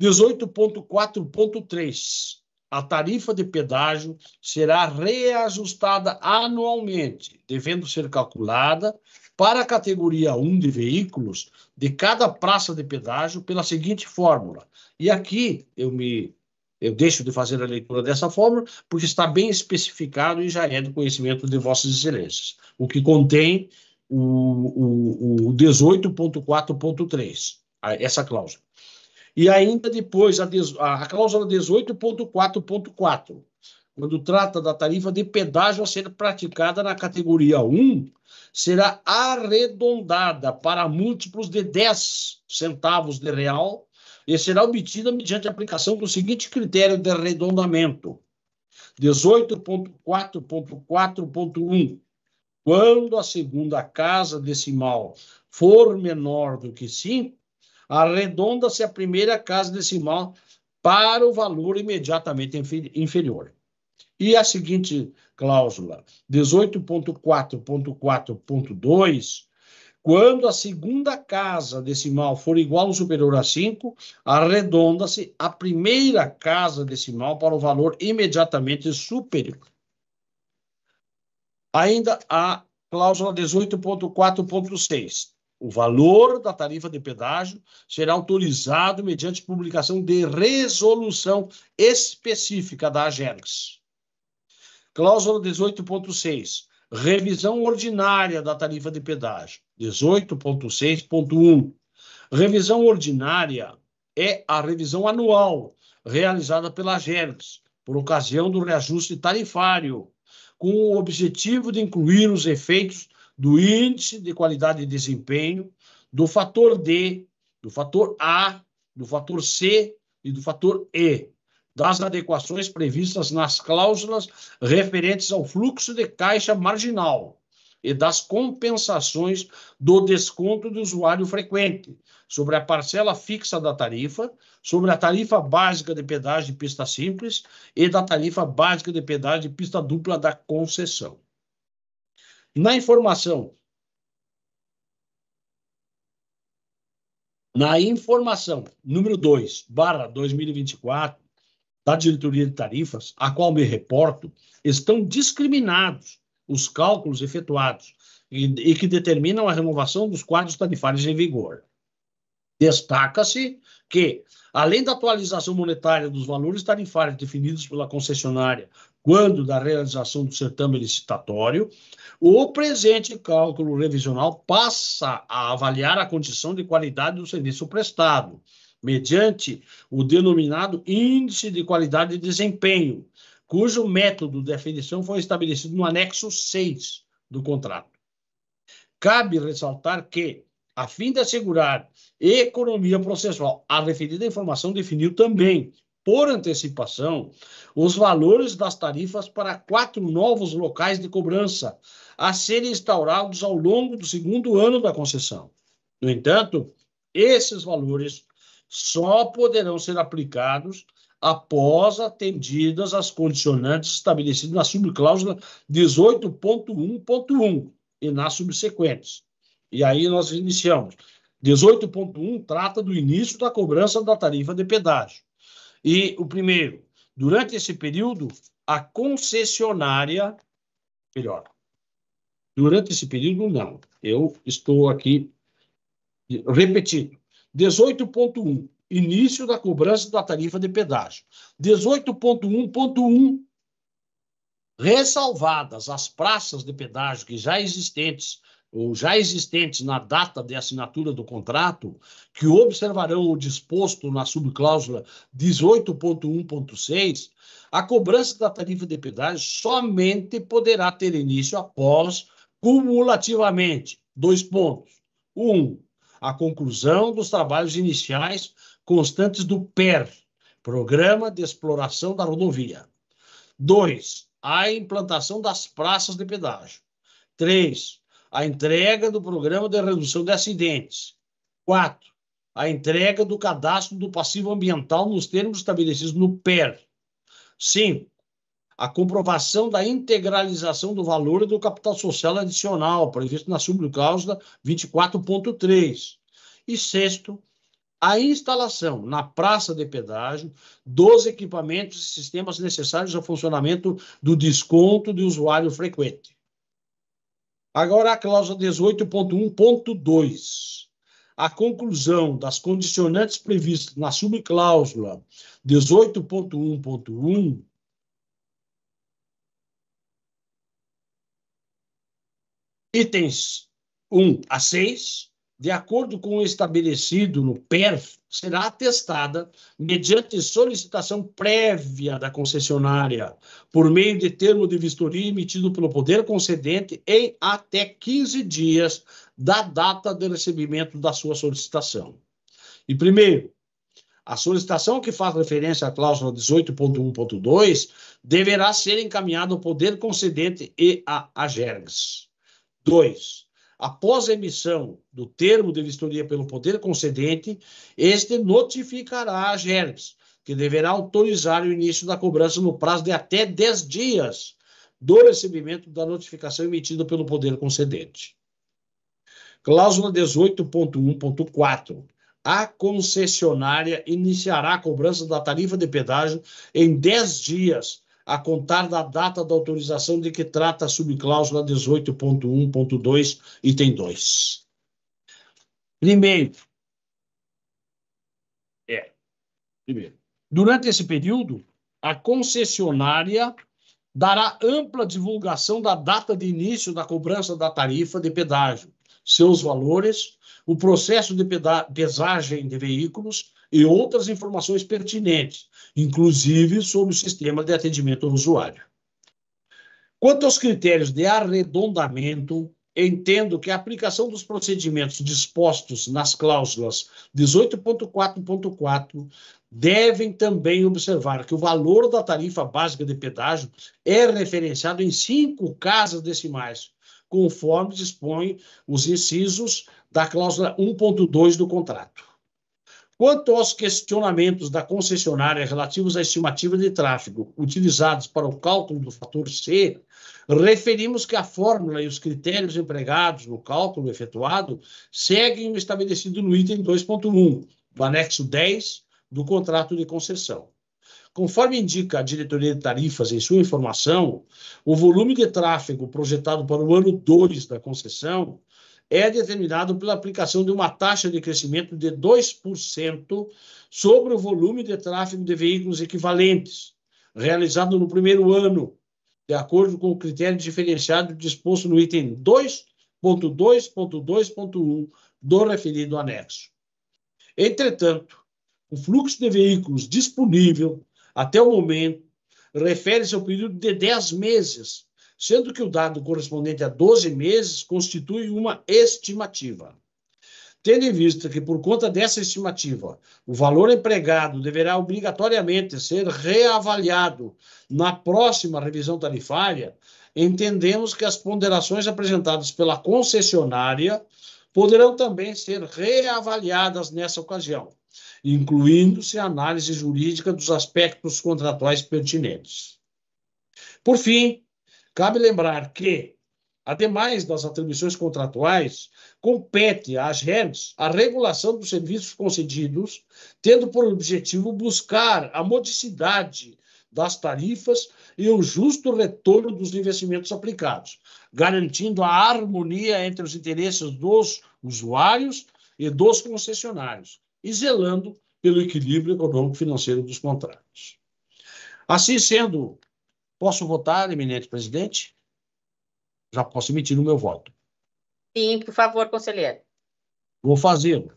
18.4.3 a tarifa de pedágio será reajustada anualmente, devendo ser calculada para a categoria 1 de veículos de cada praça de pedágio pela seguinte fórmula. E aqui eu me eu deixo de fazer a leitura dessa fórmula, porque está bem especificado e já é do conhecimento de vossas excelências, o que contém o, o, o 18.4.3, essa cláusula. E ainda depois a, a cláusula 18.4.4, quando trata da tarifa de pedágio a ser praticada na categoria 1, será arredondada para múltiplos de 10 centavos de real e será obtida mediante a aplicação do seguinte critério de arredondamento: 18.4.4.1. Quando a segunda casa decimal for menor do que 5, arredonda-se a primeira casa decimal para o valor imediatamente inferior. E a seguinte cláusula, 18.4.4.2, quando a segunda casa decimal for igual ou superior a 5, arredonda-se a primeira casa decimal para o valor imediatamente superior. Ainda a cláusula 18.4.6. O valor da tarifa de pedágio será autorizado mediante publicação de resolução específica da AGERGS. Cláusula 18.6. Revisão ordinária da tarifa de pedágio. 18.6.1. Revisão ordinária é a revisão anual realizada pela AGERGS por ocasião do reajuste tarifário, com o objetivo de incluir os efeitos do índice de qualidade de desempenho, do fator D, do fator A, do fator C e do fator E, das adequações previstas nas cláusulas referentes ao fluxo de caixa marginal e das compensações do desconto do usuário frequente sobre a parcela fixa da tarifa, sobre a tarifa básica de pedágio de pista simples e da tarifa básica de pedágio de pista dupla da concessão na informação. Na informação número 2, barra 2024, da diretoria de tarifas, a qual me reporto, estão discriminados os cálculos efetuados e, e que determinam a renovação dos quadros tarifários em vigor. Destaca-se que, além da atualização monetária dos valores tarifários definidos pela concessionária quando da realização do certame licitatório, o presente cálculo revisional passa a avaliar a condição de qualidade do serviço prestado, mediante o denominado Índice de Qualidade de Desempenho, cujo método de definição foi estabelecido no anexo 6 do contrato. Cabe ressaltar que, a fim de assegurar economia processual, a referida informação definiu também, por antecipação, os valores das tarifas para quatro novos locais de cobrança a serem instaurados ao longo do segundo ano da concessão. No entanto, esses valores só poderão ser aplicados após atendidas as condicionantes estabelecidas na subcláusula 18.1.1 e nas subsequentes. E aí nós iniciamos. 18.1 trata do início da cobrança da tarifa de pedágio. E o primeiro, durante esse período, a concessionária. Melhor. Durante esse período, não. Eu estou aqui repetindo. 18.1, início da cobrança da tarifa de pedágio. 18.1.1, ressalvadas as praças de pedágio que já existentes ou já existentes na data de assinatura do contrato, que observarão o disposto na subcláusula 18.1.6, a cobrança da tarifa de pedágio somente poderá ter início após, cumulativamente, dois pontos. Um, a conclusão dos trabalhos iniciais constantes do PER, Programa de Exploração da Rodovia. Dois, a implantação das praças de pedágio. Três, a entrega do programa de redução de acidentes. Quatro, a entrega do cadastro do passivo ambiental nos termos estabelecidos no PER. Cinco, a comprovação da integralização do valor do capital social adicional, previsto na subcláusula 24.3. E sexto, a instalação na praça de pedágio dos equipamentos e sistemas necessários ao funcionamento do desconto de usuário frequente. Agora, a cláusula 18.1.2. A conclusão das condicionantes previstas na subcláusula 18.1.1 itens 1 a 6 de acordo com o estabelecido no PERF, será atestada mediante solicitação prévia da concessionária, por meio de termo de vistoria emitido pelo poder concedente em até 15 dias da data de recebimento da sua solicitação. E primeiro, a solicitação que faz referência à cláusula 18.1.2 deverá ser encaminhada ao poder concedente e à AGERGS. Dois após a emissão do termo de vistoria pelo poder concedente, este notificará a GERGS, que deverá autorizar o início da cobrança no prazo de até 10 dias do recebimento da notificação emitida pelo poder concedente. Cláusula 18.1.4. A concessionária iniciará a cobrança da tarifa de pedágio em 10 dias a contar da data da autorização de que trata a subcláusula 18.1.2, item 2. Primeiro. É. Primeiro. Durante esse período, a concessionária dará ampla divulgação da data de início da cobrança da tarifa de pedágio, seus valores, o processo de pesagem de veículos, e outras informações pertinentes, inclusive sobre o sistema de atendimento ao usuário. Quanto aos critérios de arredondamento, entendo que a aplicação dos procedimentos dispostos nas cláusulas 18.4.4 devem também observar que o valor da tarifa básica de pedágio é referenciado em cinco casas decimais, conforme dispõem os incisos da cláusula 1.2 do contrato. Quanto aos questionamentos da concessionária relativos à estimativa de tráfego utilizados para o cálculo do fator C, referimos que a fórmula e os critérios empregados no cálculo efetuado seguem o estabelecido no item 2.1 do anexo 10 do contrato de concessão. Conforme indica a diretoria de tarifas em sua informação, o volume de tráfego projetado para o ano 2 da concessão é determinado pela aplicação de uma taxa de crescimento de 2% sobre o volume de tráfego de veículos equivalentes, realizado no primeiro ano, de acordo com o critério diferenciado disposto no item 2.2.2.1 do referido anexo. Entretanto, o fluxo de veículos disponível até o momento refere-se ao período de 10 meses sendo que o dado correspondente a 12 meses constitui uma estimativa. Tendo em vista que, por conta dessa estimativa, o valor empregado deverá obrigatoriamente ser reavaliado na próxima revisão tarifária, entendemos que as ponderações apresentadas pela concessionária poderão também ser reavaliadas nessa ocasião, incluindo-se a análise jurídica dos aspectos contratuais pertinentes. Por fim, Cabe lembrar que, ademais das atribuições contratuais, compete às REMs a regulação dos serviços concedidos, tendo por objetivo buscar a modicidade das tarifas e o justo retorno dos investimentos aplicados, garantindo a harmonia entre os interesses dos usuários e dos concessionários e zelando pelo equilíbrio econômico-financeiro dos contratos. Assim sendo, Posso votar, eminente presidente? Já posso emitir o meu voto. Sim, por favor, conselheiro. Vou fazê-lo.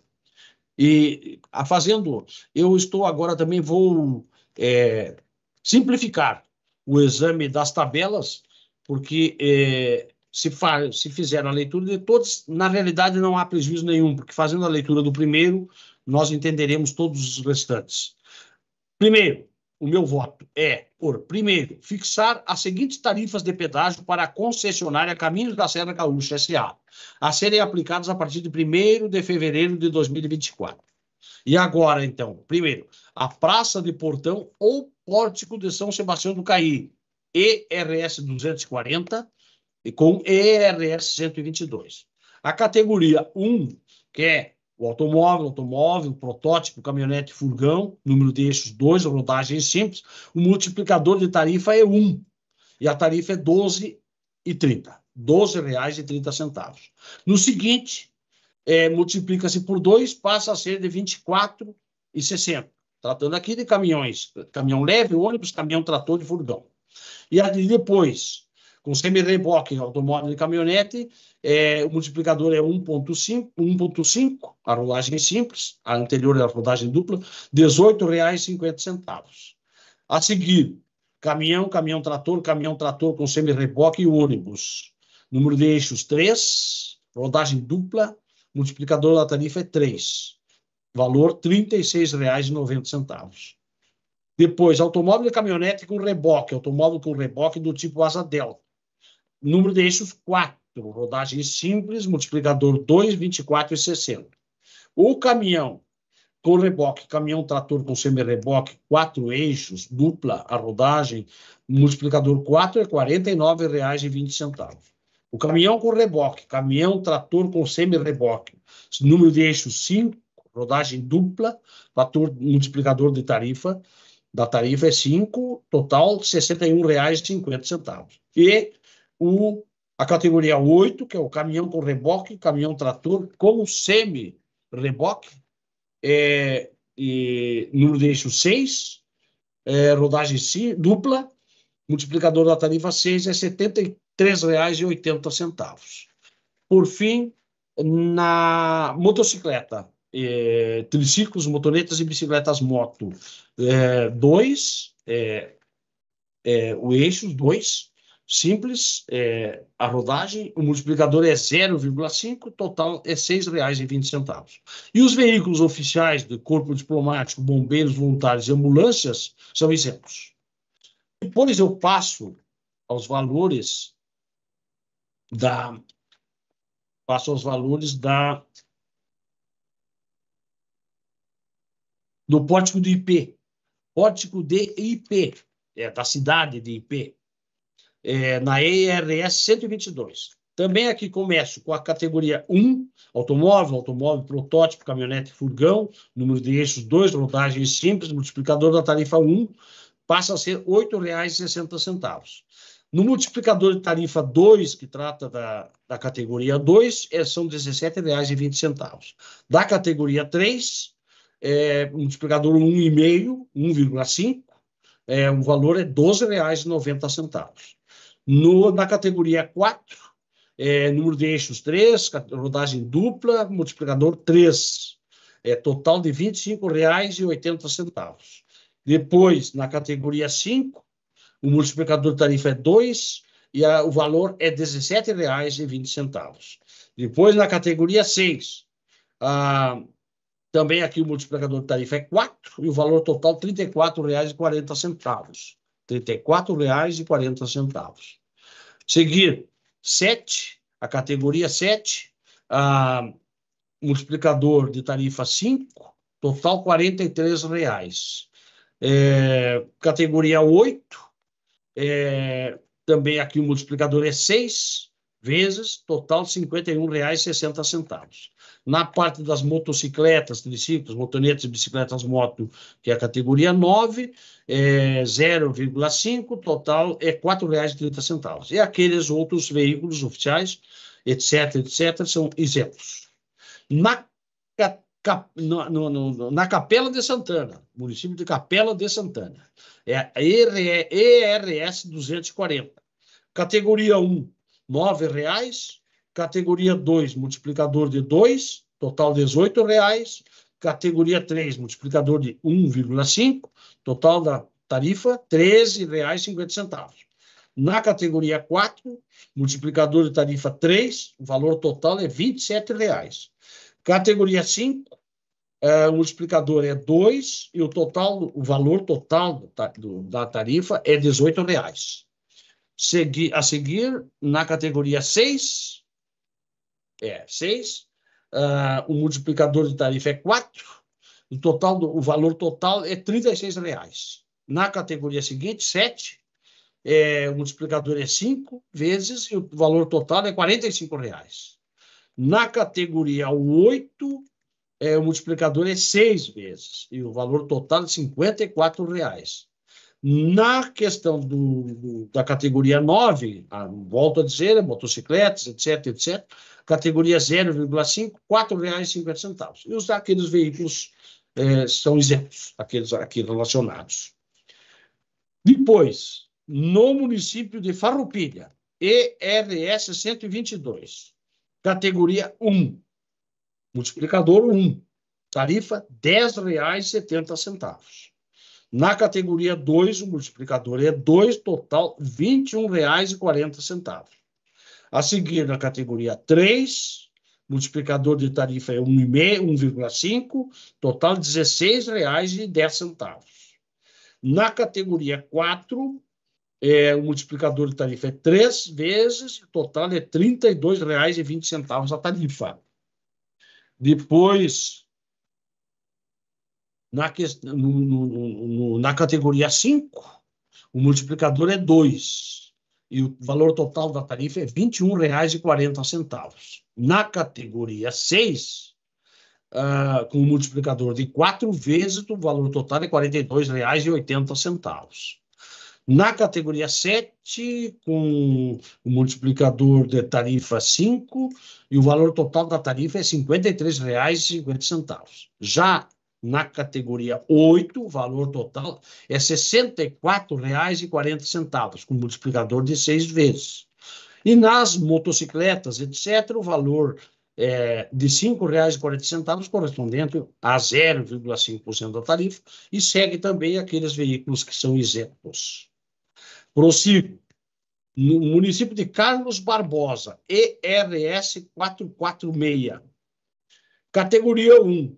E, a fazendo, eu estou agora também vou é, simplificar o exame das tabelas, porque é, se, se fizer a leitura de todos, na realidade não há prejuízo nenhum, porque fazendo a leitura do primeiro, nós entenderemos todos os restantes. Primeiro, o meu voto é por, primeiro, fixar as seguintes tarifas de pedágio para a concessionária Caminhos da Serra Gaúcha S.A., a serem aplicadas a partir de 1 de fevereiro de 2024. E agora, então, primeiro, a Praça de Portão ou Pórtico de São Sebastião do Caí, ERS 240 e com ERS 122. A categoria 1, que é o automóvel, automóvel, protótipo, caminhonete, furgão, número de eixos 2, rodagem simples, o multiplicador de tarifa é 1 um, e a tarifa é 12 e 30, R$ 12,30. No seguinte, é, multiplica-se por 2, passa a ser de 24,60. Tratando aqui de caminhões, caminhão leve, ônibus, caminhão trator de furgão. E depois, com semi-reboque automóvel e caminhonete, é, o multiplicador é 1.5, 1.5, a rodagem é simples, a anterior é a rodagem dupla, R$ 18,50. A seguir, caminhão, caminhão-trator, caminhão-trator com semi-reboque e ônibus. Número de eixos 3, rodagem dupla, multiplicador da tarifa é 3. Valor R$ 36,90. Depois, automóvel e caminhonete com reboque, automóvel com reboque do tipo asa delta número de eixos 4, rodagem simples, multiplicador 2, 24 e 60. O caminhão com reboque, caminhão trator com semi-reboque, quatro eixos, dupla a rodagem, multiplicador 4 é R$ 49,20. O caminhão com reboque, caminhão trator com semi-reboque, número de eixos 5, rodagem dupla, fator multiplicador de tarifa, da tarifa é 5, total R$ 61,50. E com a categoria 8, que é o caminhão com reboque, caminhão trator com semi-reboque, é, e número de eixo 6, é, rodagem si, dupla, multiplicador da tarifa 6 é R$ 73,80. Por fim, na motocicleta, é, triciclos, motonetas e bicicletas moto, 2, é, é, é, o eixo 2, simples, é, a rodagem, o multiplicador é 0,5, total é R$ 6,20. E os veículos oficiais de corpo diplomático, bombeiros voluntários e ambulâncias são exemplos Depois eu passo aos valores da passo aos valores da do pórtico do IP, pórtico de IP, é da cidade de IP, é, na ERS 122. Também aqui começo com a categoria 1, automóvel, automóvel, protótipo, caminhonete, furgão, número de eixos 2, rodagem simples, multiplicador da tarifa 1, passa a ser R$ 8,60. No multiplicador de tarifa 2, que trata da, da categoria 2, é, são R$ 17,20. Da categoria 3, é, multiplicador 1,5, 1,5, é, o valor é R$ 12,90. No, na categoria 4, é, número de eixos 3, rodagem dupla, multiplicador 3, é, total de R$ 25,80. Depois, na categoria 5, o multiplicador de tarifa é 2 e a, o valor é R$ 17,20. Depois, na categoria 6, a, também aqui o multiplicador de tarifa é 4 e o valor total R$ 34,40. R$ 34,40. Seguir 7, a categoria 7, a multiplicador de tarifa 5, total R$ 43,00. É, categoria 8, é, também aqui o multiplicador é 6 vezes, total R$ 51,60. Na parte das motocicletas, triciclos, motonetas, bicicletas, moto, que é a categoria 9, é 0,5, total é R$ 4,30. E aqueles outros veículos oficiais, etc., etc., são isentos. Na, cap, no, no, na Capela de Santana, município de Capela de Santana, é a ERS 240. Categoria 1, R$ 9,00. Categoria 2, multiplicador de 2, total R$ 18,00. Categoria 3, multiplicador de 1,5, total da tarifa R$ 13,50. Na categoria 4, multiplicador de tarifa 3, o valor total é R$ 27,00. Categoria 5, é, o multiplicador é 2 e o total, o valor total do, do, da tarifa é R$ 18,00. Segui, a seguir, na categoria 6, é 6, uh, ah, o multiplicador de tarifa é 4, o, total do, o valor total é R$ reais. Na categoria seguinte, 7, é, o multiplicador é 5 vezes e o valor total é R$ reais. Na categoria 8, é, o multiplicador é 6 vezes e o valor total é R$ reais. Na questão do, do, da categoria 9, a, volto a dizer, motocicletas, etc, etc, categoria 0,5, R$ 4,50. E os daqueles veículos é, são isentos, aqueles aqui relacionados. Depois, no município de Farroupilha, ERS 122, categoria 1, multiplicador 1, tarifa R$ 10,70. Na categoria 2, o multiplicador é 2, total R$ 21,40. A seguir, na categoria 3, multiplicador de tarifa é 1,5, total R$ 16,10. Na categoria 4, é, o multiplicador de tarifa é 3 vezes, o total é R$ 32,20 a tarifa. Depois, na, no, no, no, na categoria 5, o multiplicador é 2 e o valor total da tarifa é R$ 21,40. Na categoria 6, uh, ah, com o multiplicador de 4 vezes, o valor total é R$ 42,80. Na categoria 7, com o multiplicador de tarifa 5, e o valor total da tarifa é R$ 53,50. Já na categoria 8, o valor total é R$ 64,40, com multiplicador de seis vezes. E nas motocicletas, etc., o valor é, de R$ 5,40, correspondente a 0,5% da tarifa, e segue também aqueles veículos que são isentos. Prossigo. No município de Carlos Barbosa, ERS 446, categoria 1,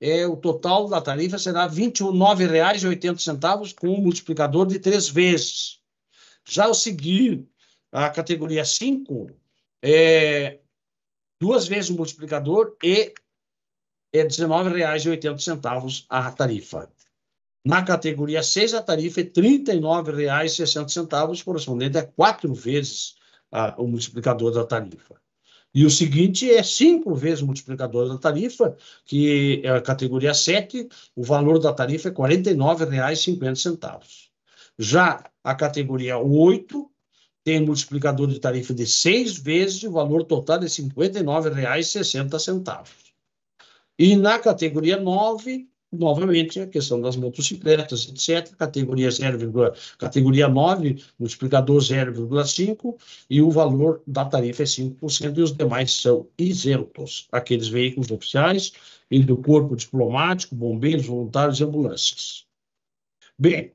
é, o total da tarifa será R$ 29,80 com um multiplicador de três vezes. Já o seguir, a categoria 5, é, duas vezes o multiplicador e é R$ 19,80 a tarifa. Na categoria 6, a tarifa é R$ 39,60, correspondente a quatro vezes a, o multiplicador da tarifa. E o seguinte é cinco vezes multiplicador da tarifa, que é a categoria 7, o valor da tarifa é R$ 49,50. Já a categoria 8 tem multiplicador de tarifa de seis vezes, o valor total é R$ 59,60. E na categoria 9 novamente, a questão das motocicletas, etc., categoria 0, categoria 9, multiplicador 0,5, e o valor da tarifa é 5%, e os demais são isentos, aqueles veículos oficiais e do corpo diplomático, bombeiros, voluntários e ambulâncias. Bem,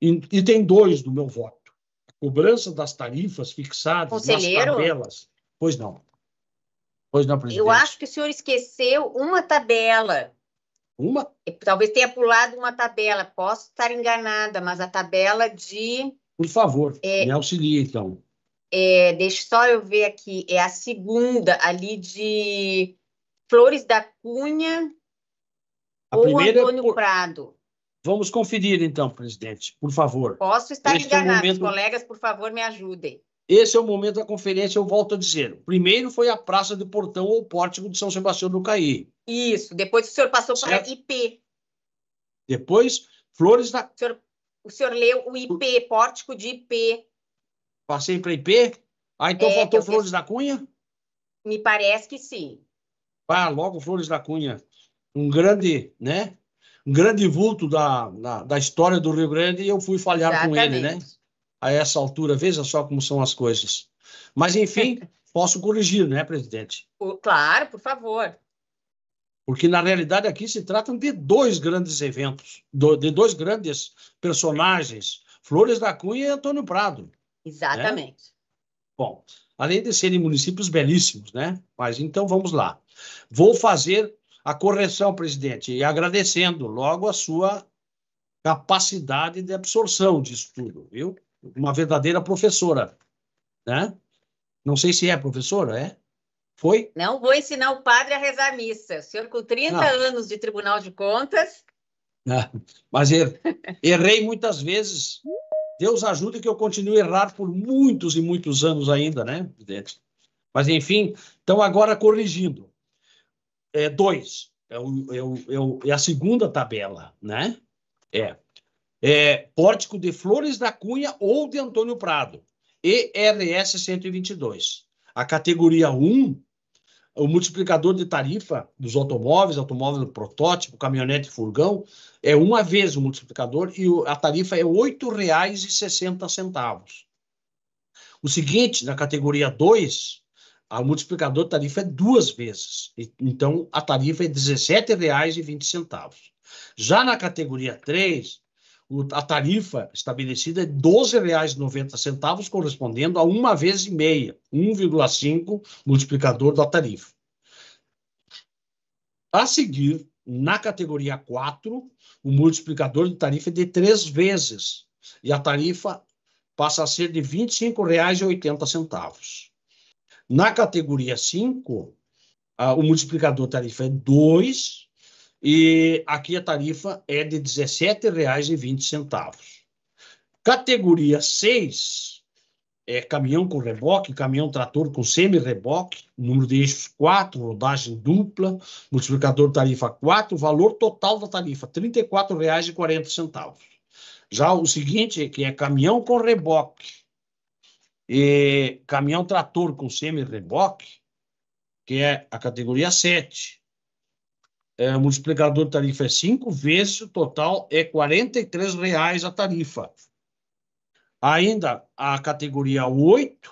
e, tem dois do meu voto. A cobrança das tarifas fixadas Conselheiro? nas tabelas. Pois não. Pois não, presidente. Eu acho que o senhor esqueceu uma tabela uma? Talvez tenha pulado uma tabela, posso estar enganada, mas a tabela de. Por favor, é, me auxilie então. É, deixa só eu ver aqui, é a segunda ali de Flores da Cunha a ou é Antônio por... Prado. Vamos conferir então, presidente, por favor. Posso estar enganada enganado, momento... colegas, por favor, me ajudem. Esse é o momento da conferência, eu volto a dizer. Primeiro foi a Praça do Portão ou Pórtico de São Sebastião do Caí. Isso, depois o senhor passou certo? para IP. Depois, Flores da... O senhor, o senhor leu o IP, Pórtico de IP. Passei para IP? Ah, então é, faltou Flores da Cunha? Me parece que sim. Ah, logo Flores da Cunha. Um grande, né? Um grande vulto da, da, da história do Rio Grande e eu fui falhar Exatamente. com ele, né? a essa altura, veja só como são as coisas. Mas, enfim, posso corrigir, né, presidente? Claro, por favor. Porque, na realidade, aqui se tratam de dois grandes eventos, de dois grandes personagens, Flores da Cunha e Antônio Prado. Né? Exatamente. Né? Bom, além de serem municípios belíssimos, né? Mas então vamos lá. Vou fazer a correção, presidente, e agradecendo logo a sua capacidade de absorção disso tudo, viu? uma verdadeira professora, né? Não sei se é professora, é? Foi? Não vou ensinar o padre a rezar missa. O senhor com 30 ah. anos de Tribunal de Contas. Ah, mas er, errei muitas vezes. Deus ajude que eu continue a errar por muitos e muitos anos ainda, né? Mas enfim, então agora corrigindo. É dois. é, o, é, o, é, é a segunda tabela, né? É é, Pórtico de Flores da Cunha ou de Antônio Prado, e 122. A categoria 1, o multiplicador de tarifa dos automóveis, automóvel protótipo, caminhonete e furgão, é uma vez o multiplicador e a tarifa é R$ 8,60. O seguinte, na categoria 2, a multiplicador de tarifa é duas vezes. Então, a tarifa é R$ 17,20. Já na categoria 3, a tarifa estabelecida é R$ 12,90, correspondendo a uma vez e meia, 1,5 multiplicador da tarifa. A seguir, na categoria 4, o multiplicador de tarifa é de três vezes, e a tarifa passa a ser de R$ 25,80. Na categoria 5, o multiplicador tarifa é 2, e aqui a tarifa é de R$ 17,20. Categoria 6 é caminhão com reboque, caminhão trator com semi-reboque, número de eixos 4, rodagem dupla, multiplicador tarifa 4, valor total da tarifa R$ 34,40. Já o seguinte, é que é caminhão com reboque e caminhão trator com semi-reboque, que é a categoria 7, é, o multiplicador de tarifa é 5 vezes o total é R$ 43,00 a tarifa. Ainda a categoria 8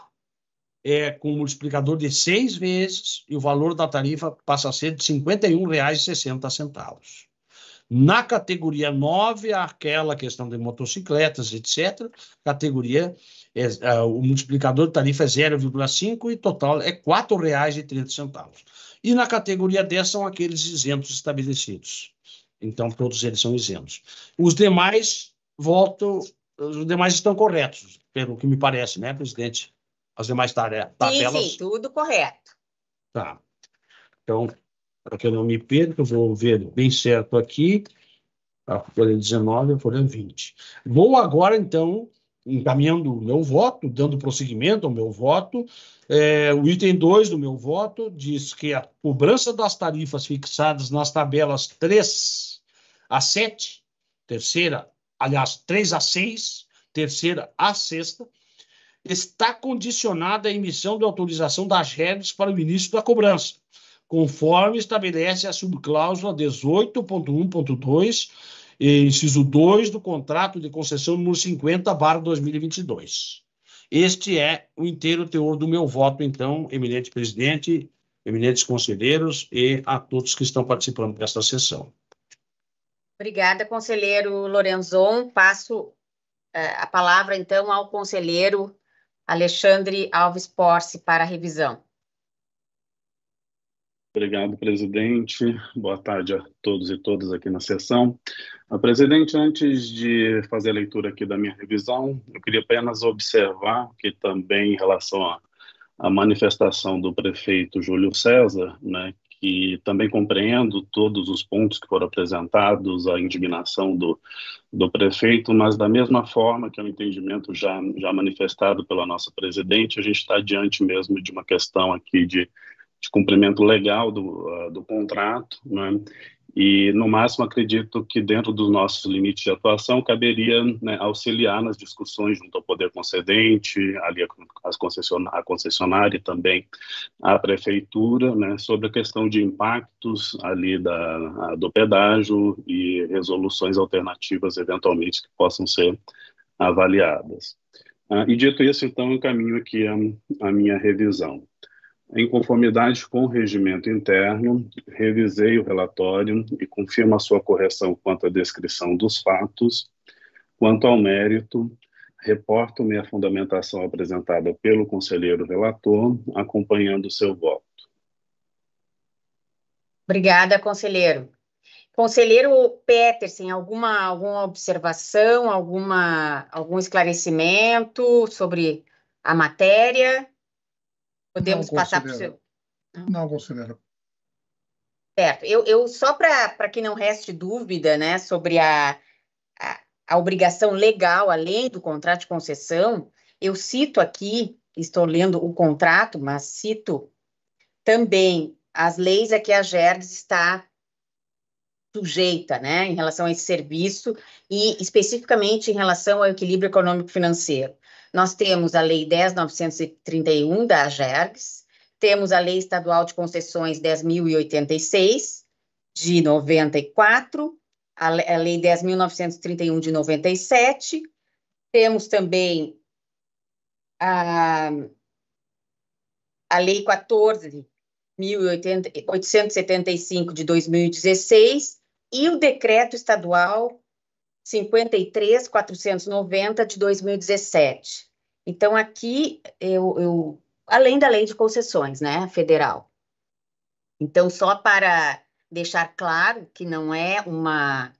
é com multiplicador de 6 vezes e o valor da tarifa passa a ser de R$ 51,60. Na categoria 9, aquela questão de motocicletas, etc., categoria é, uh, o multiplicador de tarifa é 0,5 e total é R$ 4,30. E na categoria 10 são aqueles isentos estabelecidos. Então, todos eles são isentos. Os demais votam, os demais estão corretos, pelo que me parece, né, presidente? As demais tabelas. Sim, sim, tudo correto. Tá. Então, para que eu não me perca, eu vou ver bem certo aqui. A folha 19 e a folha 20. Vou agora, então, encaminhando o meu voto, dando prosseguimento ao meu voto. É, o item 2 do meu voto diz que a cobrança das tarifas fixadas nas tabelas 3 a 7, terceira, aliás, 3 a 6, terceira a sexta, está condicionada à emissão de autorização das regras para o início da cobrança, conforme estabelece a subcláusula 18.1.2 é inciso 2 do contrato de concessão número 50, barra 2022. Este é o inteiro teor do meu voto, então, eminente presidente, eminentes conselheiros e a todos que estão participando desta sessão. Obrigada, conselheiro Lorenzon. Passo é, a palavra, então, ao conselheiro Alexandre Alves Porce para a revisão. Obrigado, presidente. Boa tarde a todos e todas aqui na sessão. A ah, presidente, antes de fazer a leitura aqui da minha revisão, eu queria apenas observar que também em relação à, à manifestação do prefeito Júlio César, né, que também compreendo todos os pontos que foram apresentados, a indignação do, do prefeito, mas da mesma forma que é um entendimento já, já manifestado pela nossa presidente, a gente está diante mesmo de uma questão aqui de de cumprimento legal do, ah, do contrato, né? e no máximo acredito que dentro dos nossos limites de atuação caberia né, auxiliar nas discussões junto ao poder concedente, ali a, concessionária, a concessionária e também a prefeitura, né, sobre a questão de impactos ali da, do pedágio e resoluções alternativas eventualmente que possam ser avaliadas. Ah, e dito isso, então, encaminho aqui a, a minha revisão. Em conformidade com o regimento interno, revisei o relatório e confirmo a sua correção quanto à descrição dos fatos. Quanto ao mérito, reporto-me à fundamentação apresentada pelo conselheiro relator, acompanhando seu voto. Obrigada, conselheiro. Conselheiro Peterson, alguma, alguma observação, alguma, algum esclarecimento sobre a matéria? Podemos passar para o seu. Não, considero. Certo. Eu, eu só para que não reste dúvida né, sobre a, a, a, obrigação legal, além do contrato de concessão, eu cito aqui, estou lendo o contrato, mas cito também as leis a que a GERDES está sujeita, né, em relação a esse serviço e especificamente em relação ao equilíbrio econômico financeiro. Nós temos a Lei 10.931 da AGERGS, temos a Lei Estadual de Concessões 10.086, de 94, a Lei 10.931 de 97, temos também a, a Lei 14.875 de 2016 e o Decreto Estadual 53.490 de 2017. Então, aqui, eu, eu, além da lei de concessões, né, federal. Então, só para deixar claro que não é uma,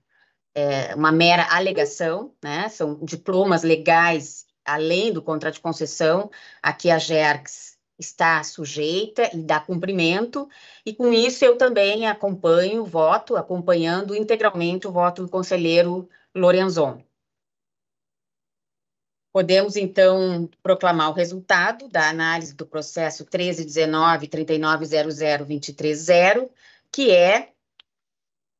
é, uma mera alegação, né, são diplomas legais além do contrato de concessão, aqui a GERCS está sujeita e dá cumprimento, e com isso eu também acompanho o voto, acompanhando integralmente o voto do conselheiro Lorenzon. Podemos, então, proclamar o resultado da análise do processo 1319-3900-230, que é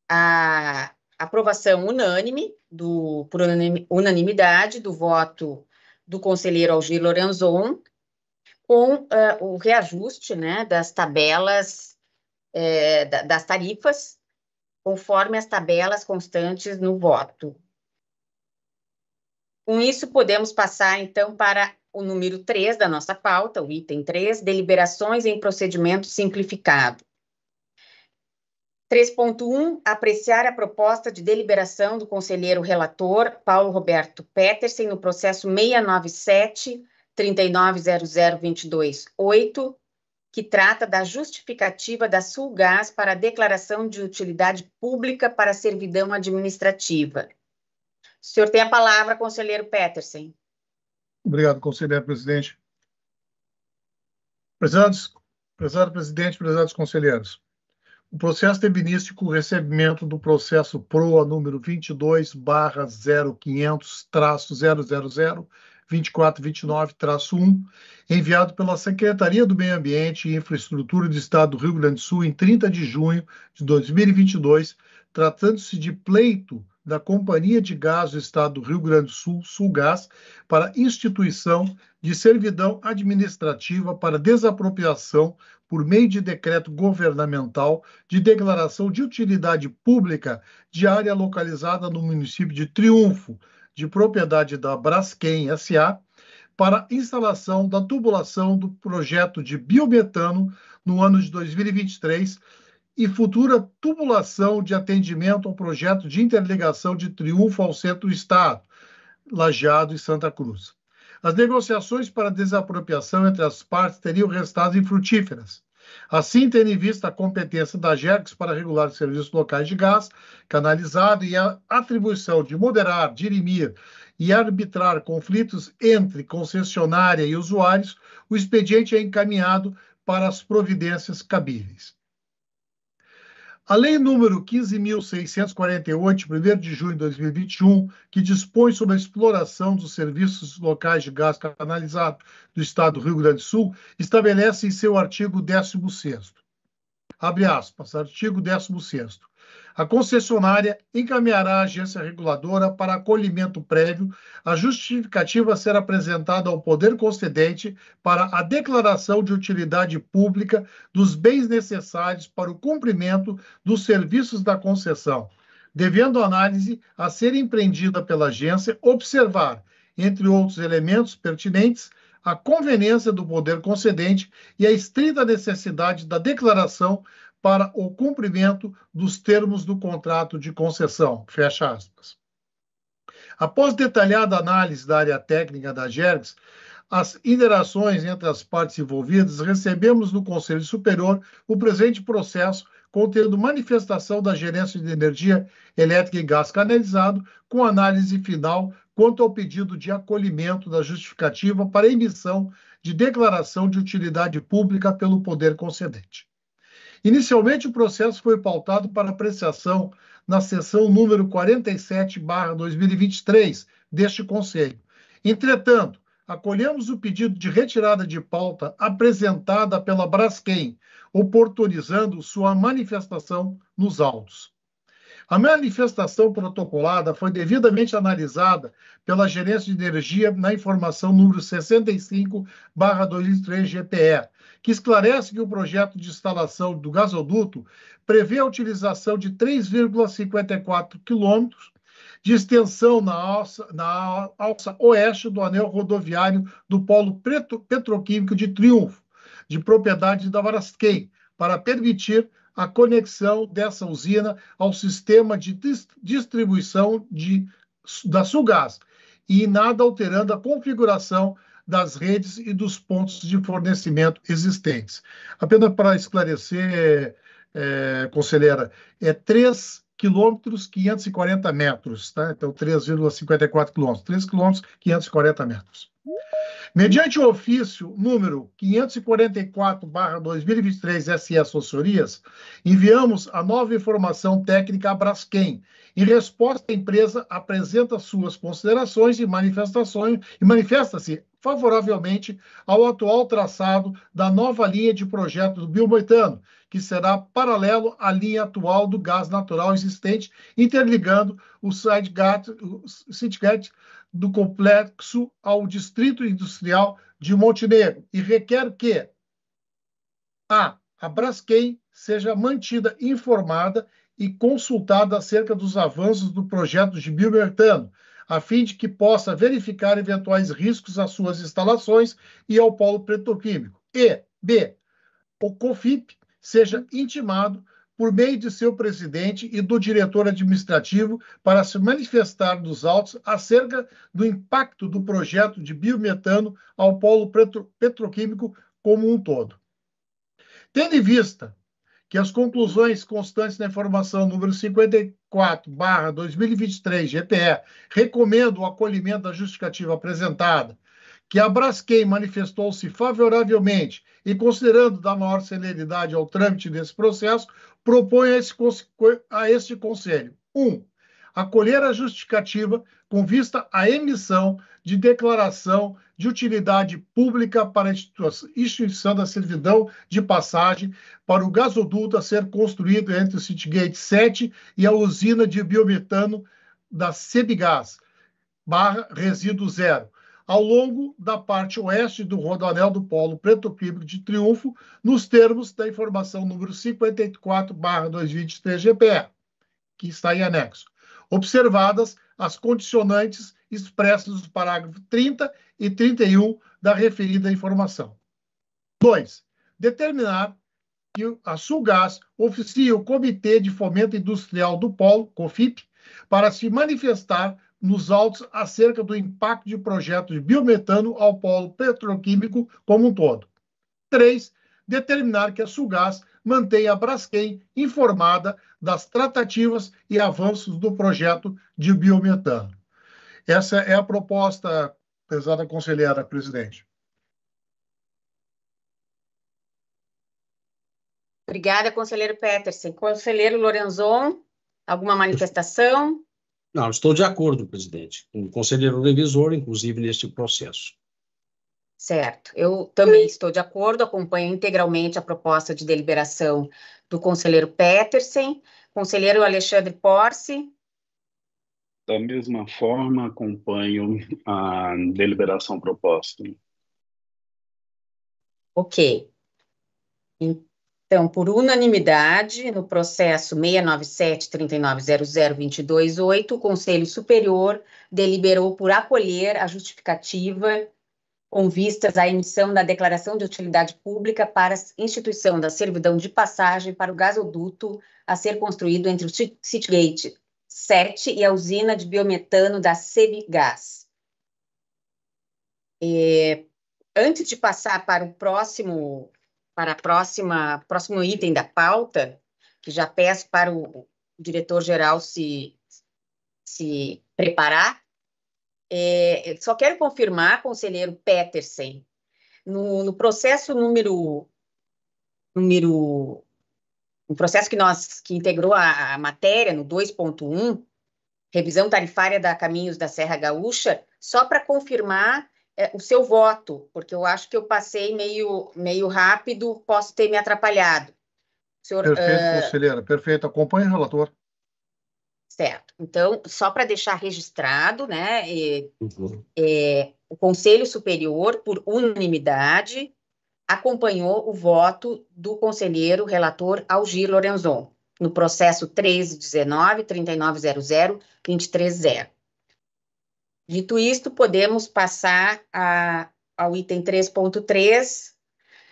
a aprovação unânime, do, por unanimidade, do voto do conselheiro Algir Lorenzon, com uh, o reajuste né, das tabelas, eh, das tarifas, conforme as tabelas constantes no voto com isso, podemos passar então para o número 3 da nossa pauta, o item 3, deliberações em procedimento simplificado. 3.1 apreciar a proposta de deliberação do conselheiro relator Paulo Roberto Petersen no processo 697 3900 que trata da justificativa da Sulgás para a declaração de utilidade pública para servidão administrativa. O senhor tem a palavra, conselheiro Peterson. Obrigado, conselheiro presidente. Prezados, prezado presidente, prezados conselheiros. O processo teve início com o recebimento do processo PROA número 22 barra 0500 traço 000 2429-1, enviado pela Secretaria do Meio Ambiente e Infraestrutura do Estado do Rio Grande do Sul em 30 de junho de 2022, tratando-se de pleito da Companhia de Gás do Estado do Rio Grande do Sul, Sulgás, para instituição de servidão administrativa para desapropriação por meio de decreto governamental de declaração de utilidade pública de área localizada no município de Triunfo, de propriedade da Braskem SA, para instalação da tubulação do projeto de biometano no ano de 2023 e futura tubulação de atendimento ao projeto de interligação de Triunfo ao Centro-Estado, Lajeado e Santa Cruz. As negociações para desapropriação entre as partes teriam restado infrutíferas. Assim, tendo em vista a competência da GEX para regular os serviços locais de gás canalizado e a atribuição de moderar, dirimir e arbitrar conflitos entre concessionária e usuários, o expediente é encaminhado para as providências cabíveis. A Lei número 15.648, 1 de junho de 2021, que dispõe sobre a exploração dos serviços locais de gás canalizado do Estado do Rio Grande do Sul, estabelece em seu artigo 16 abre aspas, artigo 16 a concessionária encaminhará a agência reguladora para acolhimento prévio. A justificativa será apresentada ao poder concedente para a declaração de utilidade pública dos bens necessários para o cumprimento dos serviços da concessão, devendo a análise a ser empreendida pela agência observar, entre outros elementos pertinentes, a conveniência do poder concedente e a estrita necessidade da declaração para o cumprimento dos termos do contrato de concessão. Fecha aspas. Após detalhada análise da área técnica da GERGS, as interações entre as partes envolvidas, recebemos no Conselho Superior o presente processo contendo manifestação da Gerência de Energia Elétrica e Gás Canalizado, com análise final quanto ao pedido de acolhimento da justificativa para emissão de declaração de utilidade pública pelo poder concedente. Inicialmente, o processo foi pautado para apreciação na sessão número 47-2023 deste Conselho. Entretanto, acolhemos o pedido de retirada de pauta apresentada pela Braskem, oportunizando sua manifestação nos autos. A manifestação protocolada foi devidamente analisada pela Gerência de Energia na informação número 65/23 GPE, que esclarece que o projeto de instalação do gasoduto prevê a utilização de 3,54 quilômetros de extensão na alça, na alça oeste do anel rodoviário do polo petroquímico de Triunfo, de propriedade da Varasquei, para permitir a conexão dessa usina ao sistema de distribuição de, da Sulgás, e nada alterando a configuração das redes e dos pontos de fornecimento existentes. Apenas para esclarecer, é, conselheira, é 3 quilômetros 540 metros, tá? Então 3,54 quilômetros, 3 quilômetros 540 metros. Mediante o ofício número 544/2023 SE Assessorias, enviamos a nova informação técnica à Braskem. Em resposta, a empresa apresenta suas considerações e manifestações e manifesta-se favoravelmente ao atual traçado da nova linha de projeto do biometano, que será paralelo à linha atual do gás natural existente, interligando o Sidgat do complexo ao distrito industrial de Montenegro e requer que a, a Braskem seja mantida informada e consultada acerca dos avanços do projeto de biometano, a fim de que possa verificar eventuais riscos às suas instalações e ao polo petroquímico. E, B, o COFIP seja intimado por meio de seu presidente e do diretor administrativo para se manifestar nos autos acerca do impacto do projeto de biometano ao polo petro petroquímico como um todo. Tendo em vista que as conclusões constantes da informação número 54/2023 GPE recomendam o acolhimento da justificativa apresentada, que a Braskem manifestou-se favoravelmente e considerando dar maior celeridade ao trâmite desse processo, propõe a a este conselho: 1. Um, acolher a justificativa com vista à emissão de declaração de utilidade pública para a instituição da servidão de passagem para o gasoduto a ser construído entre o Citygate 7 e a usina de biometano da Cebigás barra resíduo zero, ao longo da parte oeste do rodoanel do polo Preto Píbrico de Triunfo, nos termos da informação número 54, barra 223 GPE, que está em anexo observadas as condicionantes expressas nos parágrafos 30 e 31 da referida informação. 2. Determinar que a Sulgás oficie o Comitê de Fomento Industrial do Polo, COFIP, para se manifestar nos autos acerca do impacto de projetos de biometano ao polo petroquímico como um todo. 3. Determinar que a Sulgás mantém a Braskem informada das tratativas e avanços do projeto de biometano. Essa é a proposta, pesada conselheira, presidente. Obrigada, conselheiro Peterson. Conselheiro Lorenzon, alguma manifestação? Não, estou de acordo, presidente, com o conselheiro revisor, inclusive neste processo. Certo. Eu também estou de acordo, acompanho integralmente a proposta de deliberação do conselheiro Petersen. Conselheiro Alexandre Porce. Da mesma forma, acompanho a deliberação proposta. Ok. Então, por unanimidade, no processo 697-3900-228, o Conselho Superior deliberou por acolher a justificativa com vistas à emissão da declaração de utilidade pública para a instituição da servidão de passagem para o gasoduto a ser construído entre o Citygate 7 e a usina de biometano da Sebigás. antes de passar para o próximo para a próxima próximo item da pauta, que já peço para o diretor geral se se preparar, é, só quero confirmar, conselheiro Petersen, no, no, processo número número no processo que nós que integrou a, a matéria no 2.1, revisão tarifária da Caminhos da Serra Gaúcha, só para confirmar é, o seu voto, porque eu acho que eu passei meio meio rápido, posso ter me atrapalhado. Senhor, perfeito, uh... conselheira, perfeito. Acompanhe o relator. Certo. Então, só para deixar registrado, né, uhum. é, o Conselho Superior, por unanimidade, acompanhou o voto do conselheiro relator Algir Lorenzon, no processo 1319-3900-230. Dito isto, podemos passar a, ao item 3.3,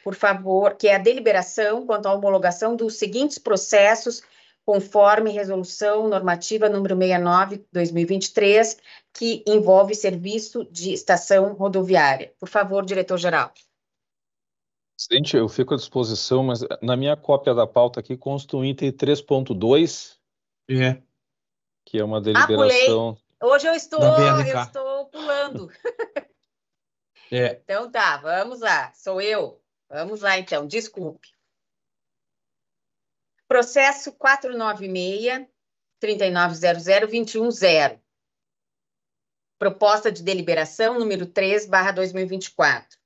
por favor, que é a deliberação quanto à homologação dos seguintes processos conforme resolução normativa número 69/2023, que envolve serviço de estação rodoviária. Por favor, diretor-geral. Presidente, eu fico à disposição, mas na minha cópia da pauta aqui consta o item 3.2, é. que é uma ah, deliberação. Ah, Hoje eu estou, eu estou pulando. é. Então tá, vamos lá, sou eu. Vamos lá então, desculpe. Processo 496 3900 210. Proposta de deliberação número 3, barra 2024.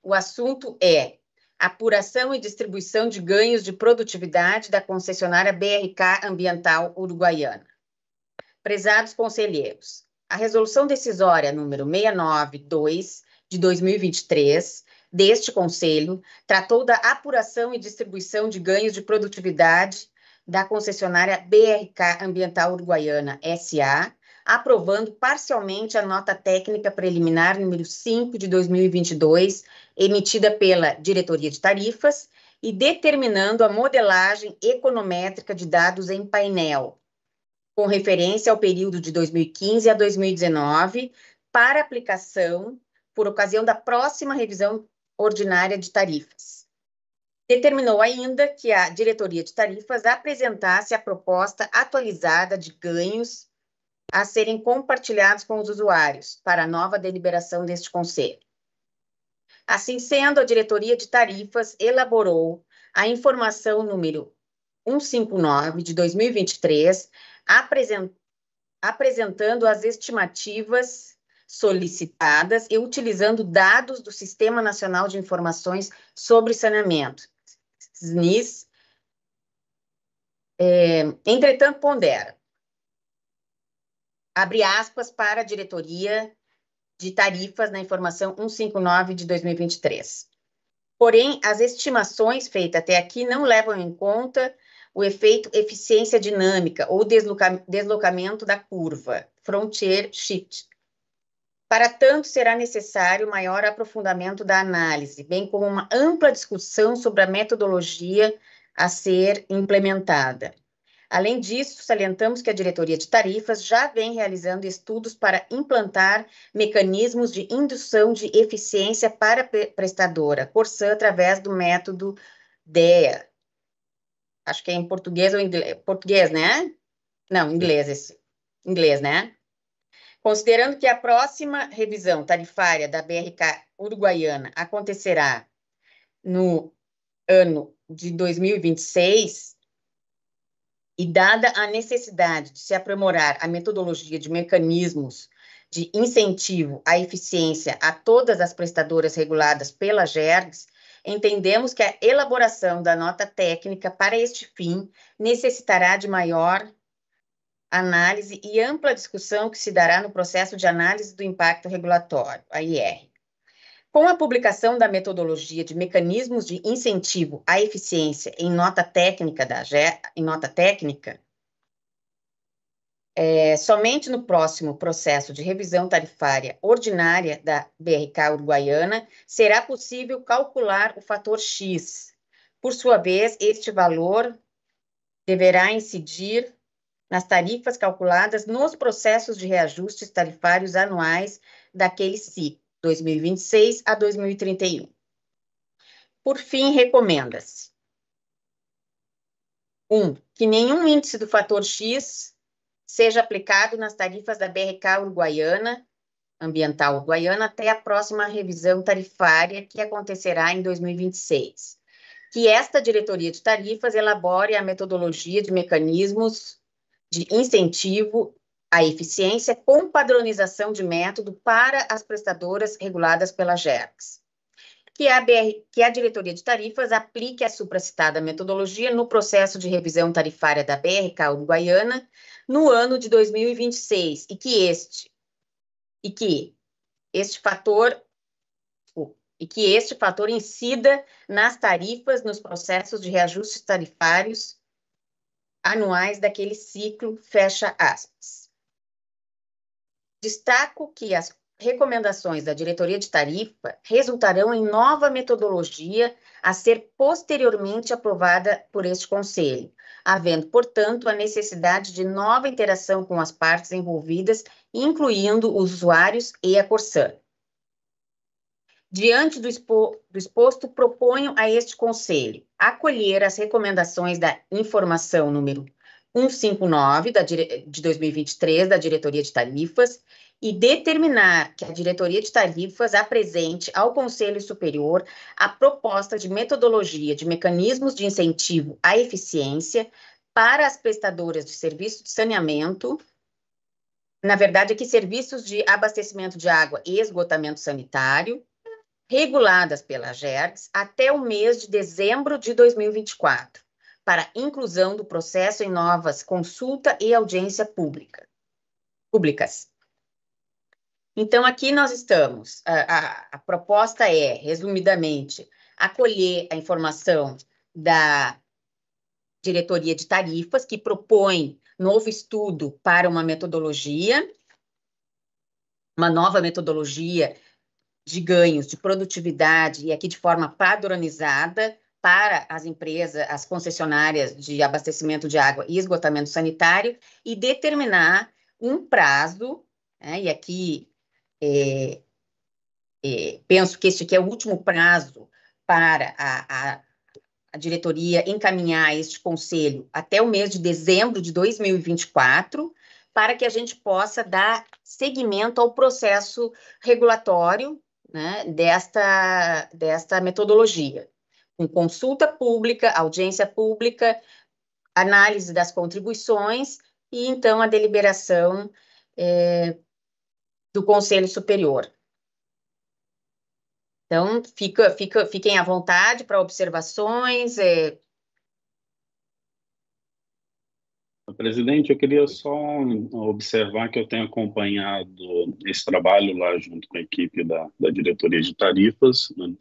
O assunto é apuração e distribuição de ganhos de produtividade da concessionária BRK Ambiental Uruguaiana. Prezados conselheiros, a resolução decisória número 692 de 2023 deste Conselho tratou da apuração e distribuição de ganhos de produtividade da concessionária BRK Ambiental Uruguaiana SA, aprovando parcialmente a nota técnica preliminar número 5 de 2022, emitida pela Diretoria de Tarifas, e determinando a modelagem econométrica de dados em painel, com referência ao período de 2015 a 2019, para aplicação por ocasião da próxima revisão Ordinária de Tarifas. Determinou ainda que a Diretoria de Tarifas apresentasse a proposta atualizada de ganhos a serem compartilhados com os usuários para a nova deliberação deste Conselho. Assim sendo, a Diretoria de Tarifas elaborou a informação número 159 de 2023, apresentando as estimativas solicitadas e utilizando dados do Sistema Nacional de Informações sobre Saneamento, SNIS. É, entretanto, pondera. Abre aspas para a diretoria de tarifas na informação 159 de 2023. Porém, as estimações feitas até aqui não levam em conta o efeito eficiência dinâmica ou desloca, deslocamento da curva, frontier shift, para tanto, será necessário maior aprofundamento da análise, bem como uma ampla discussão sobre a metodologia a ser implementada. Além disso, salientamos que a diretoria de tarifas já vem realizando estudos para implantar mecanismos de indução de eficiência para prestadora, Corsã, através do método DEA. Acho que é em português ou inglês, português, né? Não, inglês esse. Inglês, né? Considerando que a próxima revisão tarifária da BRK uruguaiana acontecerá no ano de 2026, e dada a necessidade de se aprimorar a metodologia de mecanismos de incentivo à eficiência a todas as prestadoras reguladas pela GERGS, entendemos que a elaboração da nota técnica para este fim necessitará de maior análise e ampla discussão que se dará no processo de análise do impacto regulatório, a IR. Com a publicação da metodologia de mecanismos de incentivo à eficiência em nota técnica da AGE, em nota técnica, é, somente no próximo processo de revisão tarifária ordinária da BRK uruguaiana será possível calcular o fator X. Por sua vez, este valor deverá incidir nas tarifas calculadas nos processos de reajustes tarifários anuais daquele ciclo, 2026 a 2031. Por fim, recomenda-se: 1. Um, que nenhum índice do fator X seja aplicado nas tarifas da BRK uruguaiana, ambiental uruguaiana, até a próxima revisão tarifária, que acontecerá em 2026. Que esta diretoria de tarifas elabore a metodologia de mecanismos de incentivo à eficiência com padronização de método para as prestadoras reguladas pela GERCS. Que a, BR, que a Diretoria de Tarifas aplique a supracitada metodologia no processo de revisão tarifária da BRK Uruguaiana no ano de 2026 e que este e que este fator e que este fator incida nas tarifas, nos processos de reajustes tarifários anuais daquele ciclo, fecha aspas. Destaco que as recomendações da diretoria de tarifa resultarão em nova metodologia a ser posteriormente aprovada por este conselho, havendo, portanto, a necessidade de nova interação com as partes envolvidas, incluindo os usuários e a Corsan diante do, expo, do, exposto, proponho a este Conselho acolher as recomendações da informação número 159 da, de 2023 da Diretoria de Tarifas e determinar que a Diretoria de Tarifas apresente ao Conselho Superior a proposta de metodologia de mecanismos de incentivo à eficiência para as prestadoras de serviço de saneamento na verdade, é que serviços de abastecimento de água e esgotamento sanitário, reguladas pela GERGS até o mês de dezembro de 2024, para inclusão do processo em novas consulta e audiência pública, públicas. Então, aqui nós estamos, a, a, a proposta é, resumidamente, acolher a informação da Diretoria de Tarifas, que propõe novo estudo para uma metodologia, uma nova metodologia de ganhos de produtividade, e aqui de forma padronizada, para as empresas, as concessionárias de abastecimento de água e esgotamento sanitário, e determinar um prazo, né, e aqui é, é, penso que este aqui é o último prazo para a, a, a diretoria encaminhar este conselho até o mês de dezembro de 2024, para que a gente possa dar seguimento ao processo regulatório né, desta, desta metodologia, com consulta pública, audiência pública, análise das contribuições e, então, a deliberação é, do Conselho Superior. Então, fica, fica, fiquem à vontade para observações, é, Presidente, eu queria só observar que eu tenho acompanhado esse trabalho lá junto com a equipe da, da diretoria de tarifas né?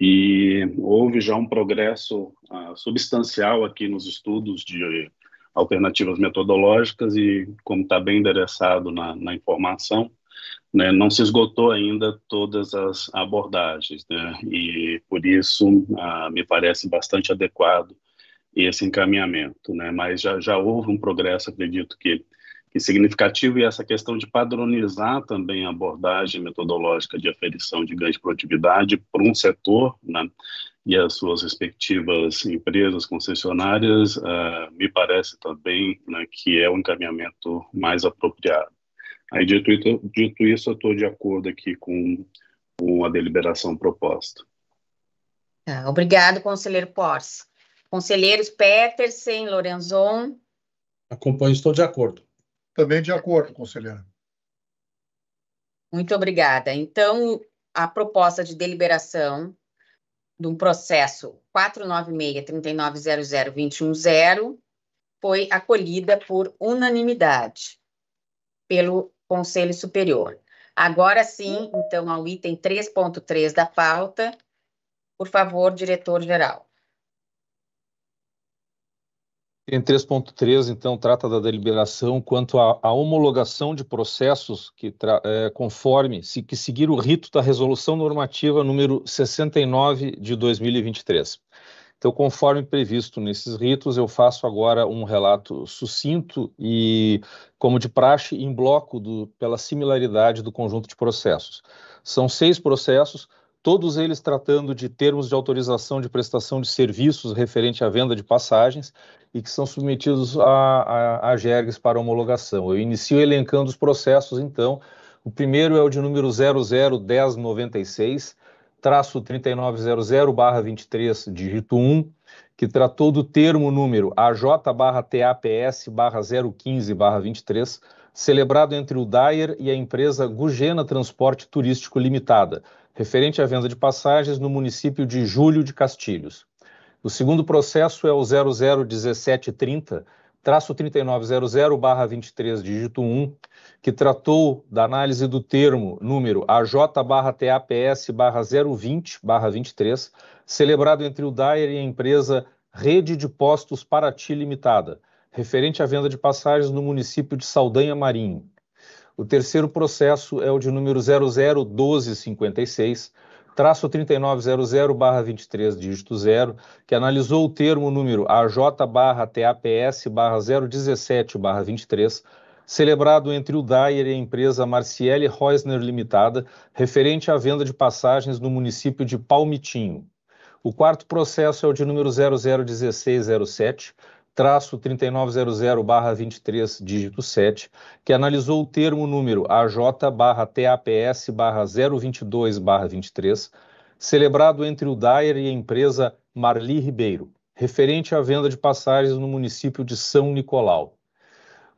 e houve já um progresso uh, substancial aqui nos estudos de alternativas metodológicas e como está bem endereçado na, na informação, né, não se esgotou ainda todas as abordagens né? e por isso uh, me parece bastante adequado esse encaminhamento, né? Mas já, já houve um progresso, acredito que, que significativo, e essa questão de padronizar também a abordagem metodológica de aferição de ganho de produtividade por um setor, né? E as suas respectivas empresas concessionárias, uh, me parece também né, que é o um encaminhamento mais apropriado. Aí, dito, dito isso, eu estou de acordo aqui com, com a deliberação proposta. Tá, obrigado, conselheiro Porce. Conselheiros Petersen, Lorenzon. Acompanho, estou de acordo. Também de acordo, conselheira. Muito obrigada. Então, a proposta de deliberação do processo 496-3900-210 foi acolhida por unanimidade pelo Conselho Superior. Agora sim, então, ao item 3.3 da pauta, por favor, diretor-geral. Em 3.3, então, trata da deliberação quanto à, homologação de processos que é, conforme se, que seguir o rito da resolução normativa número 69 de 2023. Então, conforme previsto nesses ritos, eu faço agora um relato sucinto e, como de praxe, em bloco do, pela similaridade do conjunto de processos. São seis processos, todos eles tratando de termos de autorização de prestação de serviços referente à venda de passagens e que são submetidos a, a, a GERGS para homologação. Eu inicio elencando os processos, então. O primeiro é o de número 001096, traço 3900-23, dígito 1, que tratou do termo número AJ-TAPS-015-23, celebrado entre o DAER e a empresa Gugena Transporte Turístico Limitada, referente à venda de passagens no município de Júlio de Castilhos. O segundo processo é o 001730, 3900-23, dígito 1, que tratou da análise do termo número AJ-TAPS-020-23, celebrado entre o Dyer e a empresa Rede de Postos Paraty Limitada, referente à venda de passagens no município de Saldanha Marinho. O terceiro processo é o de número 001256, traço 3900/23 dígito 0, que analisou o termo número AJ/TAPS/017/23, celebrado entre o Dyer e a empresa Marciele Reusner Limitada, referente à venda de passagens no município de Palmitinho. O quarto processo é o de número 001607, traço 3900-23, dígito 7, que analisou o termo número AJ-TAPS-022-23, celebrado entre o Dyer e a empresa Marli Ribeiro, referente à venda de passagens no município de São Nicolau.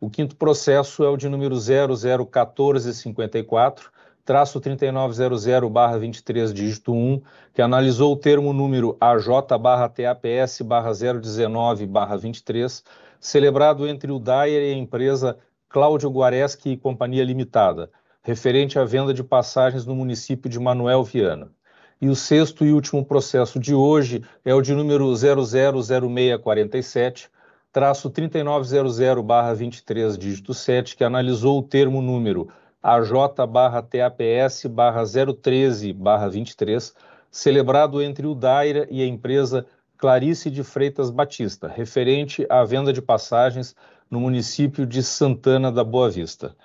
O quinto processo é o de número 001454, traço 3900/23 dígito 1, que analisou o termo número AJ/TAPS/019/23, celebrado entre o Dyer e a empresa Cláudio Guareschi e Companhia Limitada, referente à venda de passagens no município de Manuel Viana. E o sexto e último processo de hoje é o de número 000647, traço 3900/23 dígito 7, que analisou o termo número AJ-TAPS-013-23, celebrado entre o DAIRA e a empresa Clarice de Freitas Batista, referente à venda de passagens no município de Santana da Boa Vista.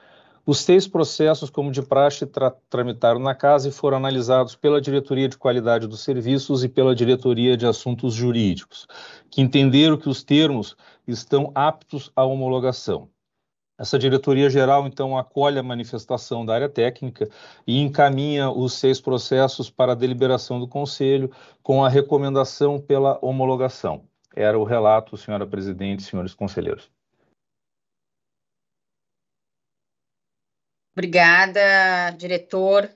Os seis processos, como de praxe, tra tramitaram na casa e foram analisados pela Diretoria de Qualidade dos Serviços e pela Diretoria de Assuntos Jurídicos, que entenderam que os termos estão aptos à homologação. Essa diretoria geral, então, acolhe a manifestação da área técnica e encaminha os seis processos para a deliberação do Conselho, com a recomendação pela homologação. Era o relato, senhora presidente, senhores conselheiros. Obrigada, diretor.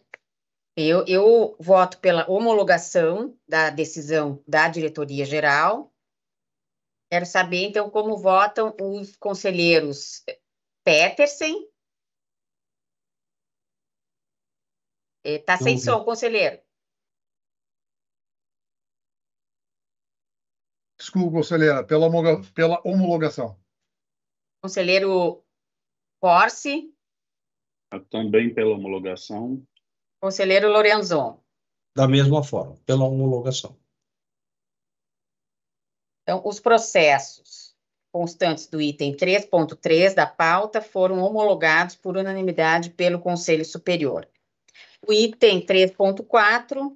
Eu, eu voto pela homologação da decisão da diretoria geral. Quero saber, então, como votam os conselheiros Petersen. Está sem som, conselheiro. Desculpa, conselheira, pela, pela homologação. Conselheiro Corse. Ah, também pela homologação. Conselheiro Lorenzon. Da mesma forma, pela homologação. Então, os processos constantes do item 3.3 da pauta foram homologados por unanimidade pelo Conselho Superior. O item 3.4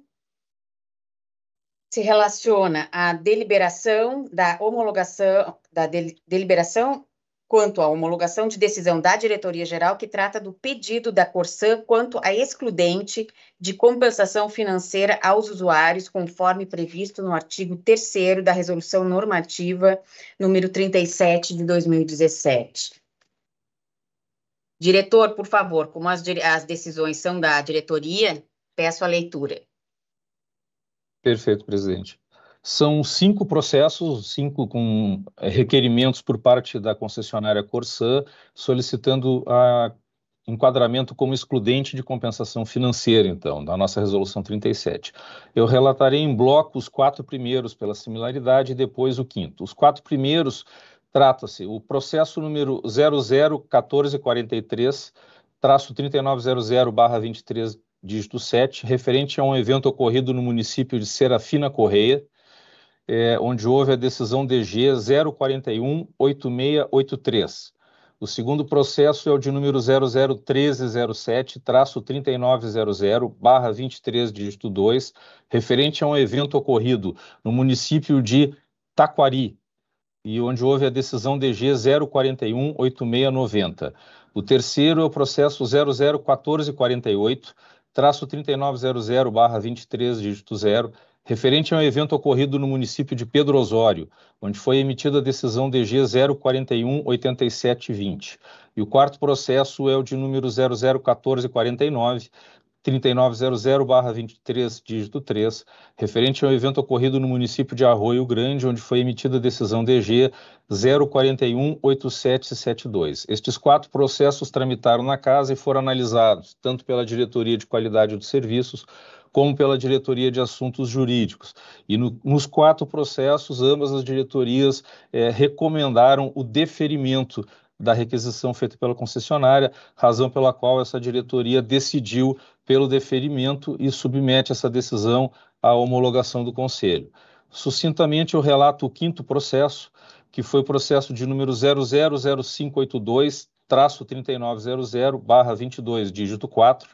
se relaciona à deliberação da homologação da de, deliberação quanto à homologação de decisão da diretoria geral que trata do pedido da Corsã quanto à excludente de compensação financeira aos usuários, conforme previsto no artigo 3 da resolução normativa número 37 de 2017. Diretor, por favor, como as, as decisões são da diretoria, peço a leitura. Perfeito, presidente. São cinco processos, cinco com eh, requerimentos por parte da concessionária Corsan, solicitando a enquadramento como excludente de compensação financeira, então, da nossa resolução 37. Eu relatarei em bloco os quatro primeiros pela similaridade e depois o quinto. Os quatro primeiros trata-se o processo número 001443 traço 3900/23 dígito 7, referente a um evento ocorrido no município de Serafina Correia, é, onde houve a decisão DG 041-8683. O segundo processo é o de número 001307-3900-23, dígito 2, referente a um evento ocorrido no município de Taquari, e onde houve a decisão DG 041-8690. O terceiro é o processo 001448, traço 3900 23, dígito 0, referente a um evento ocorrido no município de Pedro Osório, onde foi emitida a decisão DG 041-8720. E o quarto processo é o de número 001449, 3900-23, dígito 3, referente a um evento ocorrido no município de Arroio Grande, onde foi emitida a decisão DG 041-8772. Estes quatro processos tramitaram na Casa e foram analisados tanto pela Diretoria de Qualidade dos Serviços como pela Diretoria de Assuntos Jurídicos. E no, nos quatro processos, ambas as diretorias é, recomendaram o deferimento da requisição feita pela concessionária, razão pela qual essa diretoria decidiu pelo deferimento e submete essa decisão à homologação do Conselho. Sucintamente, eu relato o quinto processo, que foi o processo de número 000582, traço 3900, barra 22, dígito 4,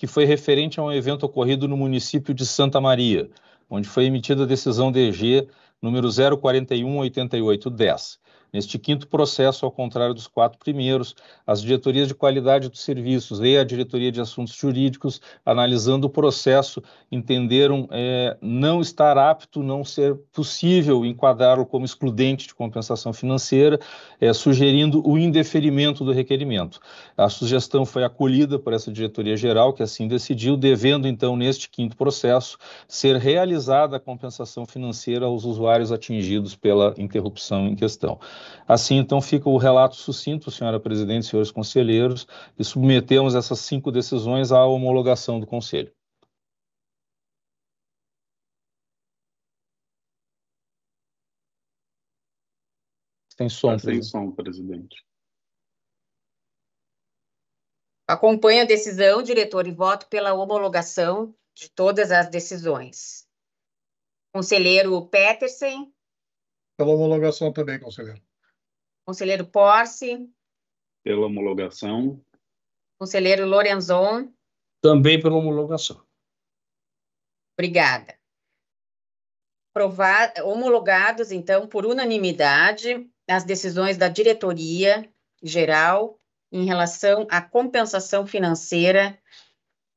que foi referente a um evento ocorrido no município de Santa Maria, onde foi emitida a decisão DG número 04188/10. Neste quinto processo, ao contrário dos quatro primeiros, as diretorias de qualidade dos serviços e a diretoria de assuntos jurídicos, analisando o processo, entenderam é, não estar apto, não ser possível enquadrá-lo como excludente de compensação financeira, é, sugerindo o indeferimento do requerimento. A sugestão foi acolhida por essa diretoria geral, que assim decidiu, devendo então, neste quinto processo, ser realizada a compensação financeira aos usuários atingidos pela interrupção em questão. Assim, então, fica o relato sucinto, senhora presidente, senhores conselheiros, e submetemos essas cinco decisões à homologação do Conselho. Tem som, tá presidente. som, presidente. Acompanha a decisão, diretor, e voto pela homologação de todas as decisões. Conselheiro Petersen. Pela homologação também, conselheiro. Conselheiro Porce. Pela homologação. Conselheiro Lorenzon. Também pela homologação. Obrigada. Provado, homologados, então, por unanimidade, as decisões da diretoria geral em relação à compensação financeira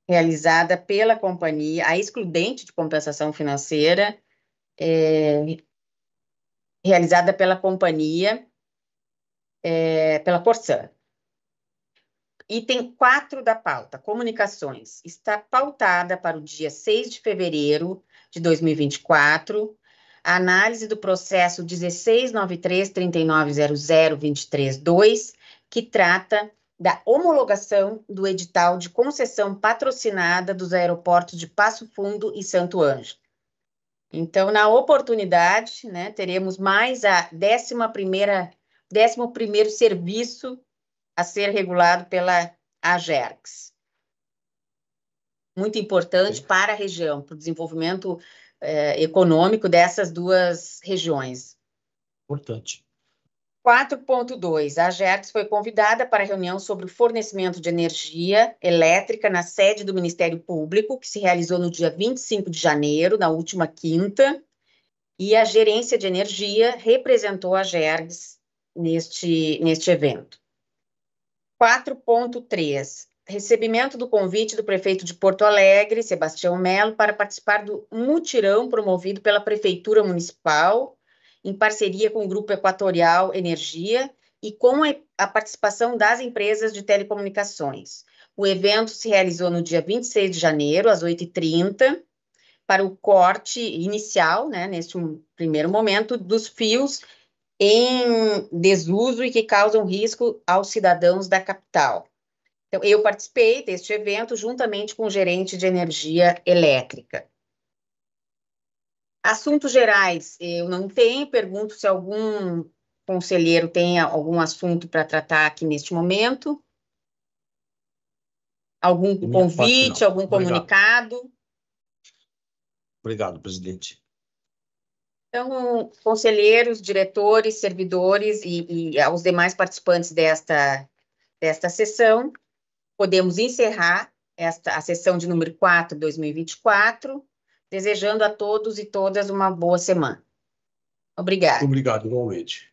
realizada pela companhia, a excludente de compensação financeira é, realizada pela companhia é, pela Porçã. Item 4 da pauta, comunicações, está pautada para o dia 6 de fevereiro de 2024, a análise do processo 1693-3900-232, que trata da homologação do edital de concessão patrocinada dos aeroportos de Passo Fundo e Santo Ângelo. Então, na oportunidade, né, teremos mais a 11ª 11 primeiro serviço a ser regulado pela AGERX. Muito importante Sim. para a região, para o desenvolvimento eh, econômico dessas duas regiões. Importante. 4.2. A AGERX foi convidada para reunião sobre o fornecimento de energia elétrica na sede do Ministério Público, que se realizou no dia 25 de janeiro, na última quinta, e a Gerência de Energia representou a AGERGS neste, neste evento. 4.3. Recebimento do convite do prefeito de Porto Alegre, Sebastião Melo, para participar do mutirão promovido pela Prefeitura Municipal, em parceria com o Grupo Equatorial Energia e com a participação das empresas de telecomunicações. O evento se realizou no dia 26 de janeiro, às 8h30, para o corte inicial, né, neste primeiro momento, dos fios em desuso e que causam risco aos cidadãos da capital. Então, eu participei deste evento juntamente com o gerente de energia elétrica. Assuntos gerais, eu não tenho, pergunto se algum conselheiro tem algum assunto para tratar aqui neste momento. Algum convite, parte, algum Obrigado. comunicado? Obrigado, presidente. Então, conselheiros, diretores, servidores e, e aos eh, demais participantes desta, desta sessão, podemos encerrar esta, a sessão de número 4, 2024, desejando a todos e todas uma boa semana. Obrigada. Obrigado, igualmente.